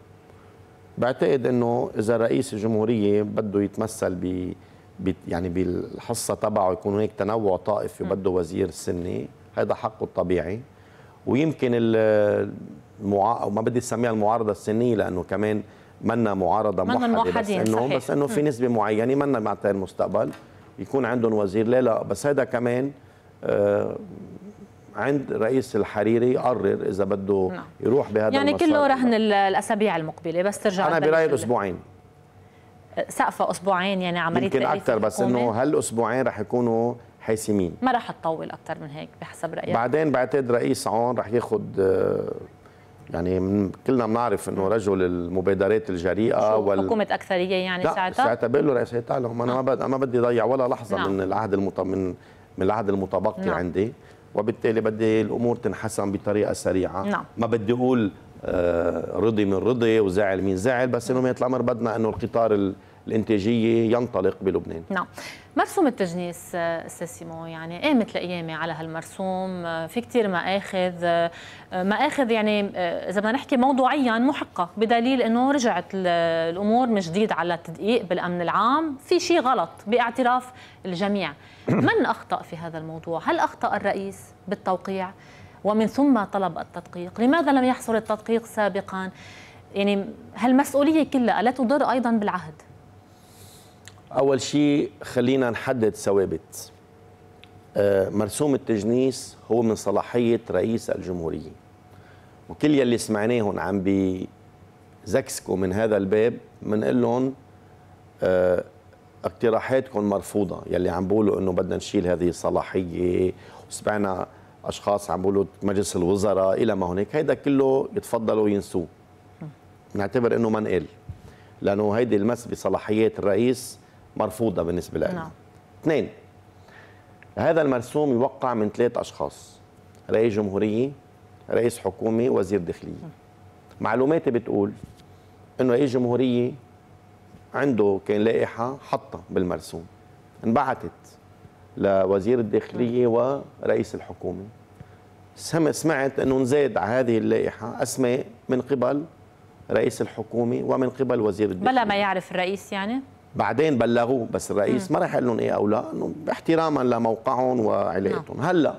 بعتقد انه اذا رئيس الجمهوريه بده يتمثل ب يعني بالحصه تبعه يكون هناك تنوع طائفي بده وزير سني هذا حقه الطبيعي ويمكن المع... ما بدي اسميها المعارضه السنيه لانه كمان منا معارضه موحده موحدين. بس انه بس انه في نسبه معينه منا مع المستقبل يكون عندهم وزير لا لا بس هذا كمان آه عند رئيس الحريري يقرر اذا بده نعم. يروح بهذا يعني كله رهن الاسابيع المقبله بس ترجع انا برايي الأسبوعين سقفها اسبوعين يعني عمليه يمكن اكثر بس انه هالاسبوعين رح يكونوا حاسمين ما رح تطول اكثر من هيك بحسب رايك بعدين بعتقد رئيس عون رح ياخذ آه، يعني كلنا بنعرف انه رجل المبادرات الجريئه وال حكومه اكثريه يعني ساعتها ساعتها بقول له رئيس هيئه ما انا ما نعم. ما بدي اضيع ولا لحظه نعم. من العهد المط... من من العهد المتبقي نعم. عندي وبالتالي بدي الامور تنحسم بطريقه سريعه نعم. ما بدي اقول آه، رضي من رضي وزعل من زعل بس انه ما يطلع بدنا انه القطار الانتاجيه ينطلق بلبنان نعم مرسوم التجنيس آه، سيمو يعني قامت إيه القيامة على هالمرسوم آه، في كثير مآخذ مآخذ يعني إذا بدنا نحكي موضوعيا محقة بدليل أنه رجعت الأمور من جديد على التدقيق بالأمن العام في شيء غلط باعتراف الجميع *coughs* من أخطأ في هذا الموضوع؟ هل أخطأ الرئيس بالتوقيع؟ ومن ثم طلب التدقيق لماذا لم يحصل التدقيق سابقا يعني هالمسؤولية كلها ألا تضر أيضا بالعهد أول شيء خلينا نحدد ثوابت آه، مرسوم التجنيس هو من صلاحية رئيس الجمهورية وكل يلي سمعناهم عم بزكسكوا من هذا الباب بنقول لهم آه، اقتراحاتكم مرفوضه يلي عم بيقولوا انه بدنا نشيل هذه الصلاحيه وسمعنا اشخاص عم بيقولوا مجلس الوزراء الى ما هناك هيدا كله يتفضلوا ينسوه نعتبر انه ما نقل لانه هيدي المس بصلاحيات الرئيس مرفوضه بالنسبه لنا نعم اثنين هذا المرسوم يوقع من ثلاث اشخاص رئيس جمهوريه رئيس حكومي وزير داخليه معلوماتي بتقول انه رئيس جمهوريه عنده كان لائحه حطها بالمرسوم انبعتت لوزير الداخلية ورئيس الحكومة سمعت أنه نزيد على هذه اللائحة أسماء من قبل رئيس الحكومة ومن قبل وزير الداخلية بلا ما يعرف الرئيس يعني؟ بعدين بلغوه بس الرئيس م. ما راح يقول لهم ايه او لا انه احتراما لموقعهم وعلاقتهم نعم. هلا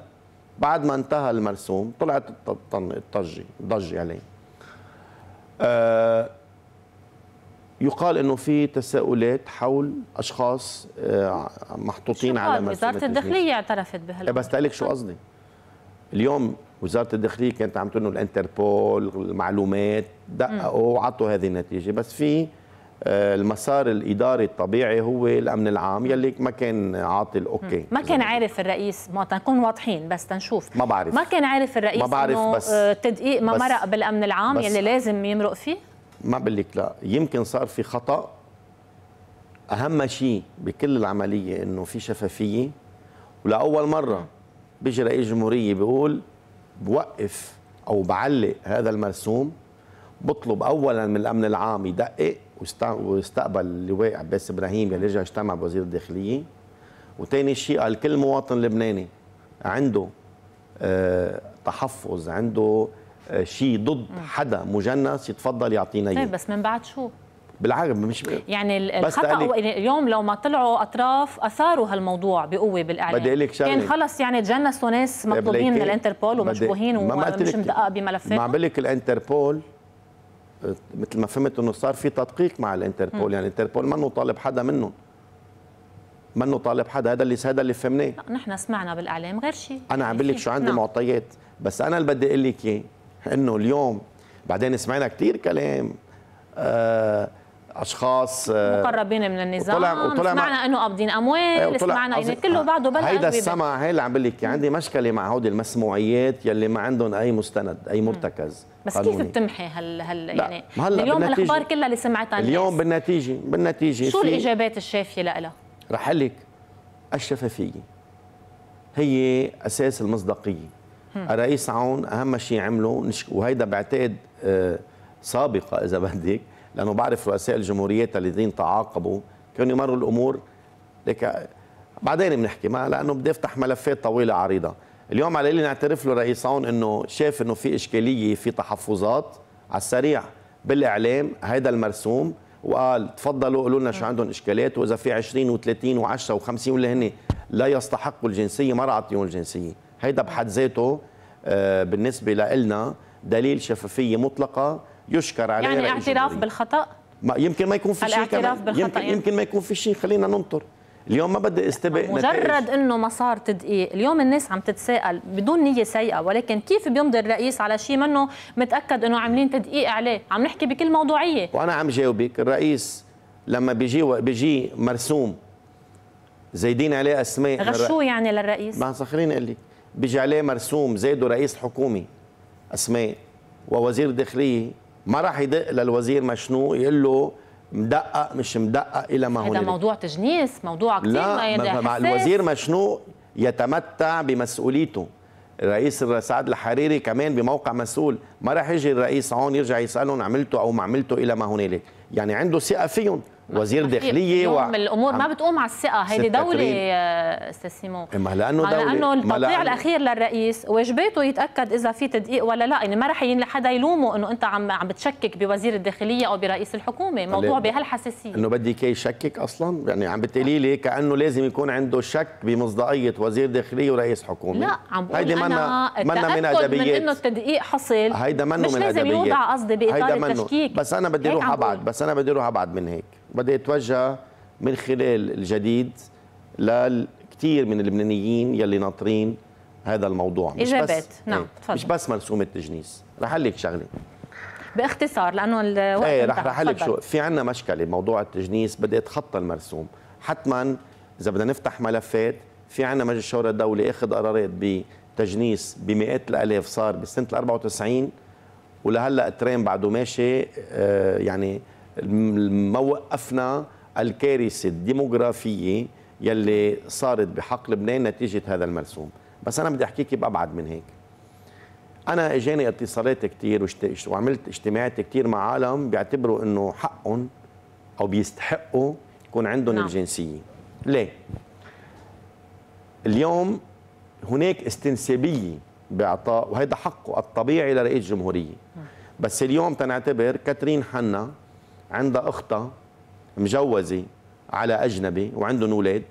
بعد ما انتهى المرسوم طلعت الضجه ضجه عليه آه يقال انه في تساؤلات حول اشخاص آه، محطوطين على مرسومات وزاره الداخليه اعترفت بهالموضوع إيه، بس تقلك شو قصدي اليوم وزاره الداخليه كانت عم تقول الانتربول المعلومات دققوا وعطوا هذه النتيجه بس في آه، المسار الاداري الطبيعي هو الامن العام يلي ما كان عاطي الاوكي ما كان عارف الرئيس ما تنكون واضحين بس تنشوف ما بعرف ما كان عارف الرئيس ما بعرف بس آه، تدقيق ما مرق بالامن العام يلي لازم يمرق فيه ما بقول لك لا يمكن صار في خطا اهم شيء بكل العمليه انه في شفافيه ولاول مره بيجي رئيس جمهوريه بيقول بوقف او بعلق هذا المرسوم بطلب اولا من الامن العام يدقق واستقبل اللواء عباس ابراهيم اللي رجع اجتمع بوزير الداخليه وثاني شيء قال كل مواطن لبناني عنده آه، تحفظ عنده آه، شيء ضد حدا مجنس يتفضل يعطينا طيب، اياه بس من بعد شو؟ بالعرب مش يعني الخطا اليوم لو ما طلعوا اطراف اثاروا هالموضوع بقوه بالاعلام بدي اقول لك كان يعني خلص يعني تجنسوا ناس إيه، مطلوبين من الانتربول إيه، ومشبوهين ومش مدقق بملفات ما عم بقول لك الانتربول مثل ما فهمت انه صار في تدقيق مع الانتربول م. يعني الانتربول منه طالب حدا منهم منه طالب حدا هذا اللي هذا اللي فهمناه نحن سمعنا بالاعلام غير شيء انا عم بقول لك يعني شو عندي نعم. معطيات بس انا اللي بدي اقول لك اياه انه اليوم بعدين سمعنا كثير كلام آه، اشخاص آه، مقربين من النظام وطلع وطلع سمعنا انه قابضين اموال سمعنا أصلي. كله بعده بلا هيدا السمع هي اللي عم بقول لك يعني عندي مشكله مع هودي المسموعيات يلي ما عندهم اي مستند اي مرتكز بس قانوني. كيف بتمحي هال هال يعني هلا اليوم الاخبار كلها اللي سمعتها اليوم بالنتيجه بالنتيجه شو الاجابات الشافيه لها؟ رح لك الشفافيه هي اساس المصداقيه الرئيس عون اهم شيء عمله وهيدا بعتقد آه، سابقه اذا بدك لانه بعرف رؤساء الجمهوريات الذين تعاقبوا كانوا يمروا الامور لك بعدين بنحكي ما لانه بدي افتح ملفات طويله عريضه اليوم على اللي نعترف له رئيس عون انه شاف انه في اشكاليه في تحفظات على السريع بالاعلام هيدا المرسوم وقال تفضلوا قولوا لنا شو عندهم اشكالات واذا في 20 و30 و10 و50 واللي هن لا يستحقوا الجنسيه ما راح اعطيهم الجنسيه هيدا بحد ذاته آه، بالنسبة لنا دليل شفافية مطلقة يشكر عليه يعني اعتراف بالخطأ؟ ما يمكن ما يكون في شيء كمان بالخطأ يمكن, يعني. يمكن ما يكون في شيء خلينا ننطر اليوم ما بدي استبق مجرد انه ما صار تدقيق اليوم الناس عم تتساءل بدون نيه سيئه ولكن كيف بيمضي الرئيس على شيء منه متاكد انه عاملين تدقيق عليه عم نحكي بكل موضوعيه وانا عم جاوبك الرئيس لما بيجي بيجي مرسوم زايدين عليه اسماء غشوه يعني للرئيس ما خليني اقول لك بيجي عليه مرسوم زيده رئيس حكومه اسماء ووزير داخليه ما راح يدق للوزير مشنوق يقول له مدقق مش مدقق الى ما هو هذا موضوع تجنيس موضوع كثير يعني ما مع الوزير مشنوق يتمتع بمسؤوليته الرئيس سعد الحريري كمان بموقع مسؤول ما راح يجي الرئيس هون يرجع يسالهم عملته او ما عملته الى ما هنالك يعني عنده ثقه فيهم وزير داخليه و... الامور ما بتقوم على الثقه هيدي دوله آه، استاذ سيمون إيه، ما لانه دوله لانه التطبيع الاخير للرئيس واجباته يتاكد اذا في تدقيق ولا لا يعني ما رح لحدا يلومه انه انت عم عم بتشكك بوزير الداخليه او برئيس الحكومه طيب، موضوع بهالحساسيه انه بدك يشكك اصلا يعني عم بتقولي لي كانه لازم يكون عنده شك بمصداقيه وزير داخليه ورئيس حكومه لا عم بقول هيدي منا منا من ادبيات من انه التدقيق حصل هيدا منه من ادبيات مش لازم يوضع قصدي باطار التشكيك بس انا بدي اروح ابعد بس انا بدي اروح ابعد من هيك بدأ يتوجه من خلال الجديد لكثير من اللبنانيين يلي ناطرين هذا الموضوع مش إجابات. بس إيه، نعم تفضل. مش بس مرسوم التجنيس رح لك شغله باختصار لانه الوقت ايه رح رح لك شو في عندنا مشكله بموضوع التجنيس بدي اتخطى المرسوم حتما اذا بدنا نفتح ملفات في عندنا مجلس الشورى الدولي اخذ قرارات بتجنيس بمئات الالاف صار بسنه ال 94 ولهلا الترين بعده ماشي آه يعني ما وقفنا الكارثه الديموغرافيه يلي صارت بحق لبنان نتيجه هذا المرسوم بس انا بدي احكيكي بابعد من هيك انا اجاني اتصالات كثير وعملت اجتماعات كثير مع عالم بيعتبروا انه حقهم او بيستحقوا يكون عندهم نعم. الجنسيه ليه اليوم هناك استنسابيه باعطاء وهذا حقه الطبيعي لرئيس جمهوريه نعم. بس اليوم تنعتبر كاترين حنا عندها أختها مجوزة على أجنبي وعندهم أولاد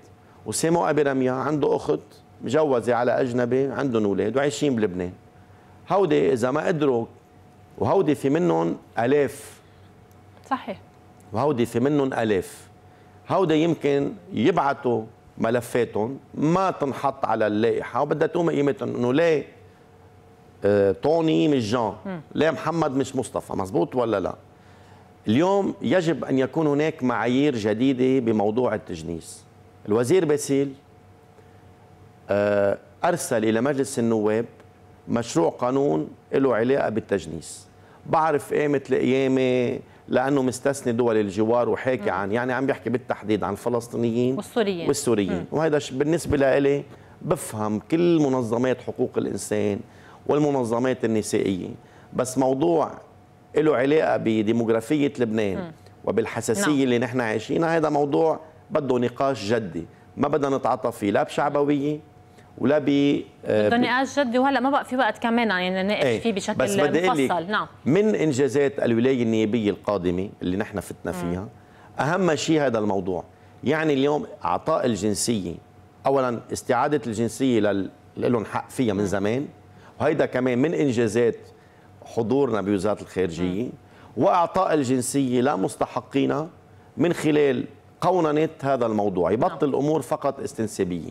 وسيمو أبي رميا عنده أخت مجوزة على أجنبي عندهم أولاد وعايشين بلبنان هودي إذا ما قدروا وهودي في منهم آلاف صحيح وهودي في منهم آلاف هودي يمكن يبعثوا ملفاتهم ما تنحط على اللائحة وبدها تقوم قيمتهم إنه ليه آه، توني مش جان ليه محمد مش مصطفى مزبوط ولا لا؟ اليوم يجب أن يكون هناك معايير جديدة بموضوع التجنيس الوزير باسيل آه، أرسل إلى مجلس النواب مشروع قانون له علاقة بالتجنيس بعرف قيمة القيامة لأنه مستثني دول الجوار وحاكي عن يعني عم بيحكي بالتحديد عن الفلسطينيين والسوريين والسوريين وهذا بالنسبة لإلي بفهم كل منظمات حقوق الإنسان والمنظمات النسائية بس موضوع له علاقه بديموغرافيه لبنان م. وبالحساسيه نعم. اللي نحن عايشينها هذا موضوع بده نقاش جدي ما بدنا نتعاطى فيه لا بشعبويه ولا ب آه، بده نقاش جدي وهلا ما بقى في وقت كمان يعني نناقش ايه فيه بشكل بس بدي مفصل نعم من انجازات الولايه النيابيه القادمه اللي نحن فتنا فيها اهم شيء هذا الموضوع يعني اليوم اعطاء الجنسيه اولا استعاده الجنسيه لل لهم حق فيها من زمان وهيدا كمان من انجازات حضورنا بوزارة الخارجية وإعطاء الجنسية لمستحقينا من خلال قوننة هذا الموضوع يبطل الأمور فقط استنسابية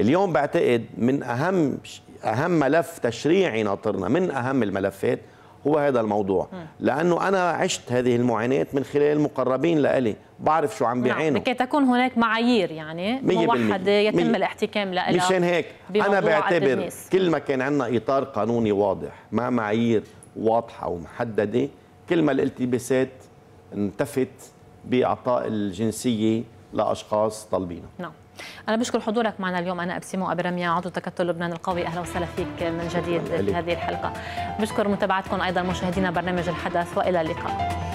اليوم بعتقد من أهم أهم ملف تشريعي ناطرنا من أهم الملفات هو هذا الموضوع لانه انا عشت هذه المعاناه من خلال مقربين لإلي بعرف شو عم نعم، بيعانوا لكي تكون هناك معايير يعني موحده يتم مي... الاحتكام لها مشان هيك انا بعتبر كل ما كان عندنا اطار قانوني واضح مع معايير واضحه ومحدده كل ما الالتباسات انتفت باعطاء الجنسيه لاشخاص طالبينها نعم أنا بشكر حضورك معنا اليوم أنا أبسمو أبرميا عضو تكتل لبنان القوي أهلا وسهلا فيك من جديد في هذه الحلقة بشكر متابعتكم أيضا مشاهدينا برنامج الحدث وإلى اللقاء